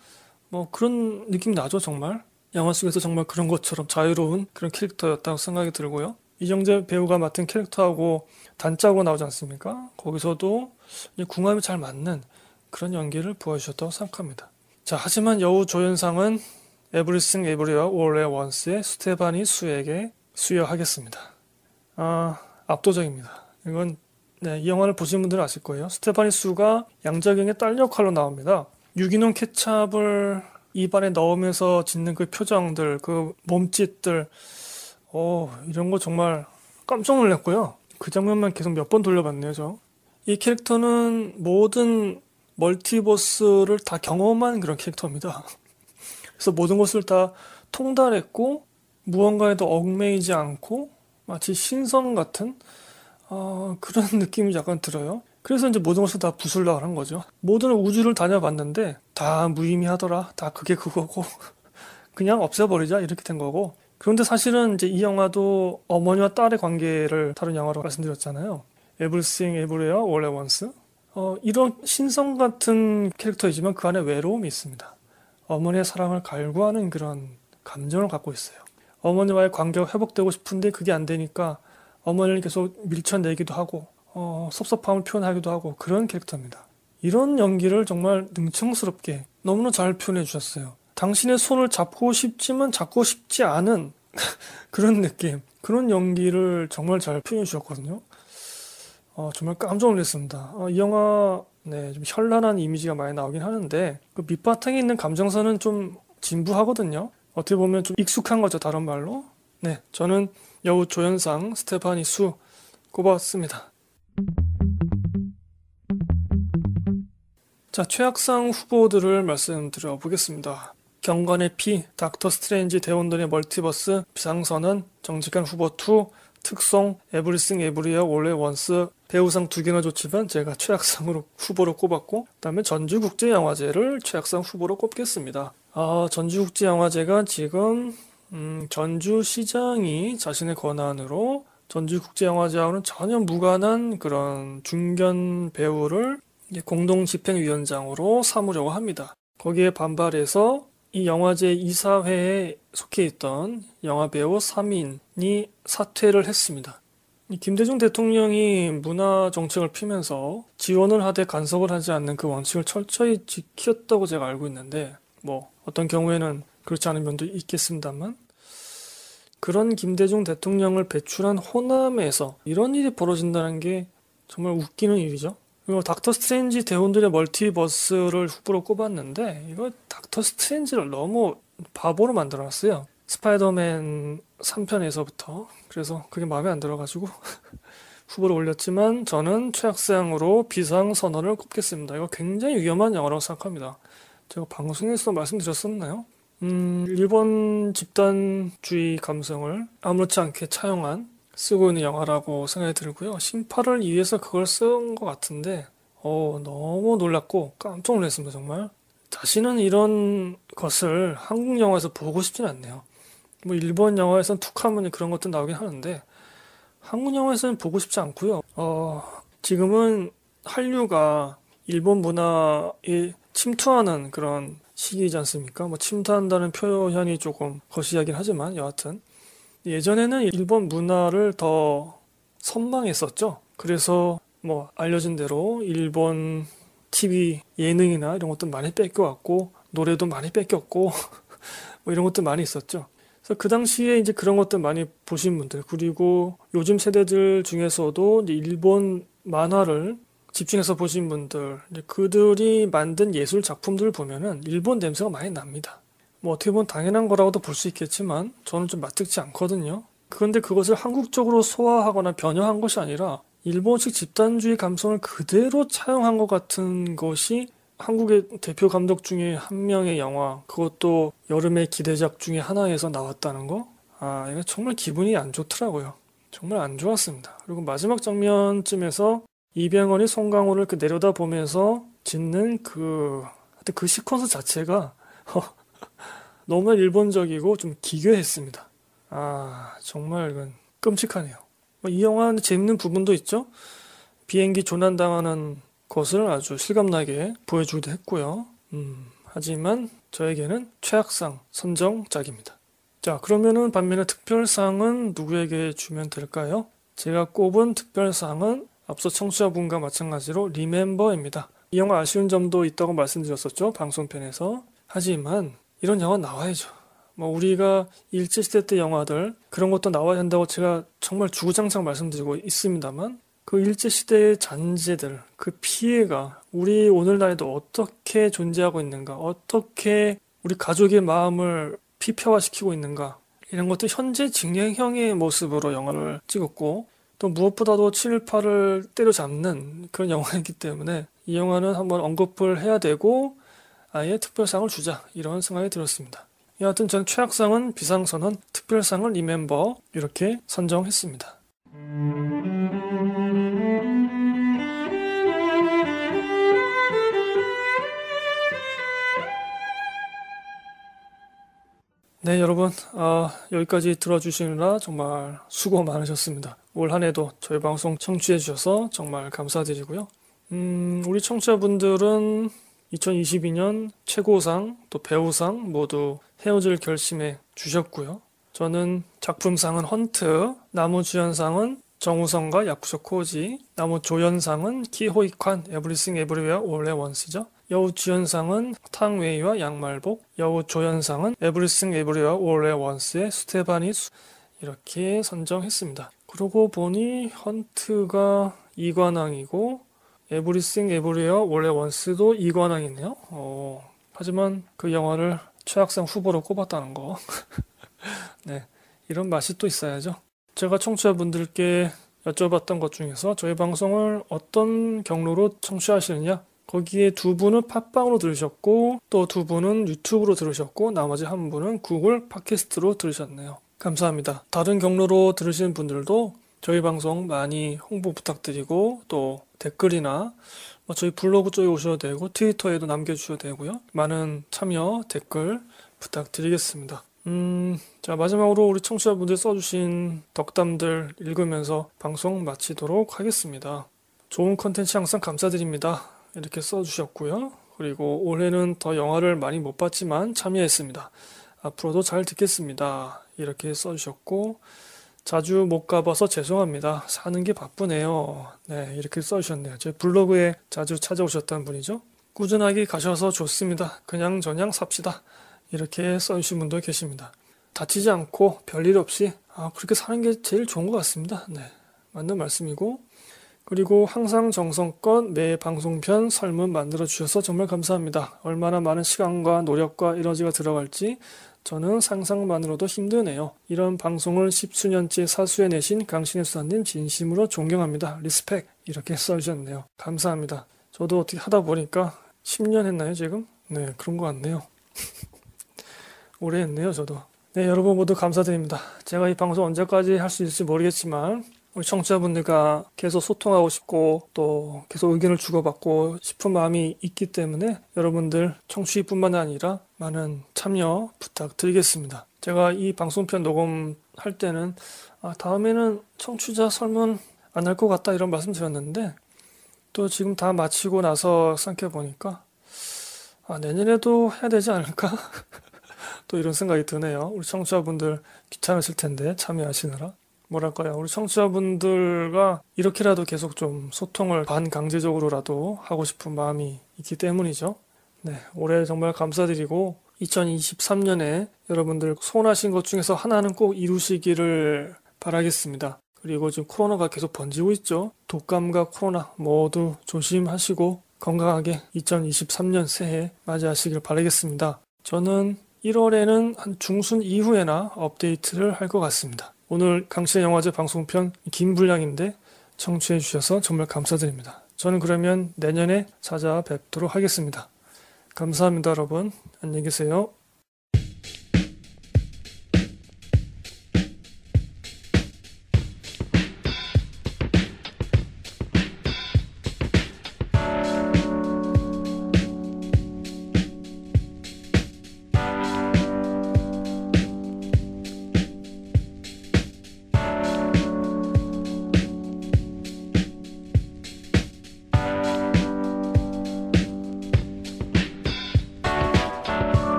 뭐 그런 느낌 나죠, 정말. 영화 속에서 정말 그런 것처럼 자유로운 그런 캐릭터였다고 생각이 들고요. 이정재 배우가 맡은 캐릭터하고 단짝으로 나오지 않습니까? 거기서도 궁합이 잘 맞는 그런 연기를 보여주셨다고 생각합니다. 자, 하지만 여우 조연상은 에브리싱 에브리와 올레 원스의 스테바니 수에게 수여하겠습니다. 아, 압도적입니다. 이건 네, 이 영화를 보신 분들은 아실 거예요. 스테바니 수가 양자경의 딸 역할로 나옵니다. 유기농 케찹을 입안에 넣으면서 짓는 그 표정들, 그 몸짓들, 어, 이런 거 정말 깜짝 놀랐고요. 그 장면만 계속 몇 번 돌려봤네요, 저. 이 캐릭터는 모든 멀티버스를 다 경험한 그런 캐릭터입니다. 그래서 모든 것을 다 통달했고, 무언가에도 얽매이지 않고, 마치 신선 같은 어, 그런 느낌이 약간 들어요. 그래서 이제 모든 것을 다부술라을한 거죠. 모든 우주를 다녀봤는데 다 무의미하더라. 다 그게 그거고 그냥 없애버리자 이렇게 된 거고 그런데 사실은 이제 이 영화도 어머니와 딸의 관계를 다룬 영화로 말씀드렸잖아요. Everything Everywhere All at Once. 어, 이런 신성 같은 캐릭터이지만 그 안에 외로움이 있습니다. 어머니의 사랑을 갈구하는 그런 감정을 갖고 있어요. 어머니와의 관계가 회복되고 싶은데 그게 안 되니까 어머니를 계속 밀쳐내기도 하고 어, 섭섭함을 표현하기도 하고 그런 캐릭터입니다. 이런 연기를 정말 능청스럽게 너무나 잘 표현해 주셨어요. 당신의 손을 잡고 싶지만 잡고 싶지 않은 그런 느낌 그런 연기를 정말 잘 표현해 주셨거든요. 어, 정말 깜짝 놀랐습니다. 어, 이 영화 네, 좀 현란한 이미지가 많이 나오긴 하는데 그 밑바탕에 있는 감정선은 좀 진부하거든요. 어떻게 보면 좀 익숙한 거죠, 다른 말로. 네, 저는 여우 조연상 스테파니 수 꼽았습니다. 자, 최악상 후보들을 말씀드려 보겠습니다. 경건의 피, 닥터 스트레인지 대원돈의 멀티버스, 비상선은, 정직한 후보 2, 특송, 에브리싱 에브리어 올레 원스 배우상 두 개나 좋지만 제가 최악상으로 후보로 꼽았고 그다음에 전주국제영화제를 최악상 후보로 꼽겠습니다. 아, 전주국제영화제가 지금 음, 전주시장이 자신의 권한으로 전주국제영화제와는 전혀 무관한 그런 중견 배우를 공동집행위원장으로 삼으려고 합니다. 거기에 반발해서 이 영화제 이사회에 속해 있던 영화배우 3인이 사퇴를 했습니다. 김대중 대통령이 문화 정책을 피면서 지원을 하되 간섭을 하지 않는 그 원칙을 철저히 지켰다고 제가 알고 있는데 뭐 어떤 경우에는 그렇지 않은 면도 있겠습니다만 그런 김대중 대통령을 배출한 호남에서 이런 일이 벌어진다는 게 정말 웃기는 일이죠. 이거 닥터 스트레인지 대원들의 멀티버스를 후보로 꼽았는데 이거 닥터 스트레인지를 너무 바보로 만들어놨어요. 스파이더맨 3편에서부터 그래서 그게 마음에 안 들어가지고 후보를 올렸지만 저는 최악상으로 비상 선언을 꼽겠습니다. 이거 굉장히 위험한 영화라고 생각합니다. 제가 방송에서 도 말씀드렸었나요? 음, 일본 집단주의 감성을 아무렇지 않게 차용한 쓰고 있는 영화라고 생각이 들고요. 심파를 위해서 그걸 쓴 것 같은데 어, 너무 놀랐고 깜짝 놀랐습니다 정말. 다시는 이런 것을 한국 영화에서 보고 싶진 않네요. 뭐 일본 영화에선 툭하면 그런 것도 나오긴 하는데 한국 영화에서는 보고 싶지 않고요. 어, 지금은 한류가 일본 문화에 침투하는 그런 시기이지 않습니까? 뭐 침투한다는 표현이 조금 거시하긴 하지만 여하튼 예전에는 일본 문화를 더 선망했었죠. 그래서 뭐 알려진 대로 일본 TV 예능이나 이런 것도 많이 뺏겨왔고 노래도 많이 뺏겼고 뭐 이런 것도 많이 있었죠. 그래서 그 당시에 이제 그런 것들 많이 보신 분들 그리고 요즘 세대들 중에서도 일본 만화를 집중해서 보신 분들 그들이 만든 예술 작품들을 보면은 일본 냄새가 많이 납니다. 뭐 어떻게 보면 당연한 거라고도 볼 수 있겠지만 저는 좀 맞듣지 않거든요. 그런데 그것을 한국적으로 소화하거나 변형한 것이 아니라 일본식 집단주의 감성을 그대로 차용한 것 같은 것이 한국의 대표 감독 중에 한 명의 영화, 그것도 여름의 기대작 중에 하나에서 나왔다는 거? 아, 이거 정말 기분이 안 좋더라고요. 정말 안 좋았습니다. 그리고 마지막 장면쯤에서 이병헌이 송강호를 그 내려다보면서 짓는 그, 하여튼 그 시퀀스 자체가, 너무나 일본적이고 좀 기괴했습니다. 아, 정말 이건 끔찍하네요. 뭐 이 영화는 재밌는 부분도 있죠. 비행기 조난당하는 것을 아주 실감나게 보여주기도 했고요. 음, 하지만 저에게는 최악상 선정작입니다. 자, 그러면은 반면에 특별상은 누구에게 주면 될까요? 제가 꼽은 특별상은 앞서 청취자분과 마찬가지로 리멤버입니다. 이 영화 아쉬운 점도 있다고 말씀드렸었죠. 방송편에서. 하지만 이런 영화 나와야죠. 뭐 우리가 일제시대 때 영화들 그런 것도 나와야 한다고 제가 정말 주구장창 말씀드리고 있습니다만 그 일제시대의 잔재들, 그 피해가 우리 오늘날에도 어떻게 존재하고 있는가, 어떻게 우리 가족의 마음을 피폐화시키고 있는가, 이런 것도 현재 진행형의 모습으로 영화를 찍었고, 또 무엇보다도 7, 8을 때려잡는 그런 영화이기 때문에 이 영화는 한번 언급을 해야 되고, 아예 특별상을 주자 이런 생각이 들었습니다. 여하튼 전 최악상은 비상선언, 특별상을 이멤버 이렇게 선정했습니다. 네, 여러분. 아, 여기까지 들어주시느라 정말 수고 많으셨습니다. 올 한 해도 저희 방송 청취해주셔서 정말 감사드리고요. 음, 우리 청취자분들은 2022년 최고상 또 배우상 모두 헤어질 결심해 주셨고요. 저는 작품상은 헌트, 나무주연상은 정우성과 야쿠쇼 코지, 나무조연상은 키호이칸, 에브리싱 에브리웨어 올레 원스죠. 여우주연상은 탕웨이와 양말복, 여우조연상은 에브리싱 에브리웨어 올레 원스의 스테바니 수 이렇게 선정했습니다. 그러고 보니 헌트가 이관왕이고 에브리싱 에브리어 원래 원스도 이관왕이네요. 어, 하지만 그 영화를 최악상 후보로 꼽았다는 거. 네, 이런 맛이 또 있어야죠. 제가 청취자분들께 여쭤봤던 것 중에서 저희 방송을 어떤 경로로 청취하시느냐 거기에 두 분은 팟빵으로 들으셨고 또 두 분은 유튜브로 들으셨고 나머지 한 분은 구글 팟캐스트로 들으셨네요. 감사합니다. 다른 경로로 들으시는 분들도 저희 방송 많이 홍보 부탁드리고 또 댓글이나 뭐 저희 블로그 쪽에 오셔도 되고 트위터에도 남겨주셔도 되고요. 많은 참여 댓글 부탁드리겠습니다. 음, 자 마지막으로 우리 청취자분들 써주신 덕담들 읽으면서 방송 마치도록 하겠습니다. 좋은 컨텐츠 항상 감사드립니다. 이렇게 써주셨고요. 그리고 올해는 더 영화를 많이 못 봤지만 참여했습니다. 앞으로도 잘 듣겠습니다. 이렇게 써주셨고 자주 못 가봐서 죄송합니다. 사는 게 바쁘네요. 네, 이렇게 써주셨네요. 제 블로그에 자주 찾아오셨다는 분이죠. 꾸준하게 가셔서 좋습니다. 그냥 저냥 삽시다. 이렇게 써주신 분도 계십니다. 다치지 않고 별일 없이 아, 그렇게 사는 게 제일 좋은 것 같습니다. 네, 맞는 말씀이고 그리고 항상 정성껏 매 방송편 설문 만들어 주셔서 정말 감사합니다. 얼마나 많은 시간과 노력과 에너지가 들어갈지 저는 상상만으로도 힘드네요. 이런 방송을 십수년째 사수해내신 강신혜 수사님 진심으로 존경합니다. 리스펙 이렇게 써주셨네요. 감사합니다. 저도 어떻게 하다 보니까 10년 했나요 지금? 네 그런 것 같네요. 오래 했네요 저도. 네 여러분 모두 감사드립니다. 제가 이 방송 언제까지 할 수 있을지 모르겠지만 우리 청취자분들과 계속 소통하고 싶고 또 계속 의견을 주고받고 싶은 마음이 있기 때문에 여러분들 청취뿐만 아니라 많은 참여 부탁드리겠습니다. 제가 이 방송편 녹음할 때는 아, 다음에는 청취자 설문 안 할 것 같다 이런 말씀 드렸는데 또 지금 다 마치고 나서 생각해보니까 아, 내년에도 해야 되지 않을까? 또 이런 생각이 드네요. 우리 청취자분들 귀찮으실 텐데 참여하시느라. 뭐랄까요 우리 청취자분들과 이렇게라도 계속 좀 소통을 반강제적으로라도 하고 싶은 마음이 있기 때문이죠. 네, 올해 정말 감사드리고 2023년에 여러분들 소원하신 것 중에서 하나는 꼭 이루시기를 바라겠습니다. 그리고 지금 코로나가 계속 번지고 있죠. 독감과 코로나 모두 조심하시고 건강하게 2023년 새해 맞이하시길 바라겠습니다. 저는 1월에는 한 중순 이후에나 업데이트를 할 것 같습니다. 오늘 강신의 영화제 방송편 긴 분량인데 청취해 주셔서 정말 감사드립니다. 저는 그러면 내년에 찾아뵙도록 하겠습니다. 감사합니다, 여러분. 안녕히 계세요.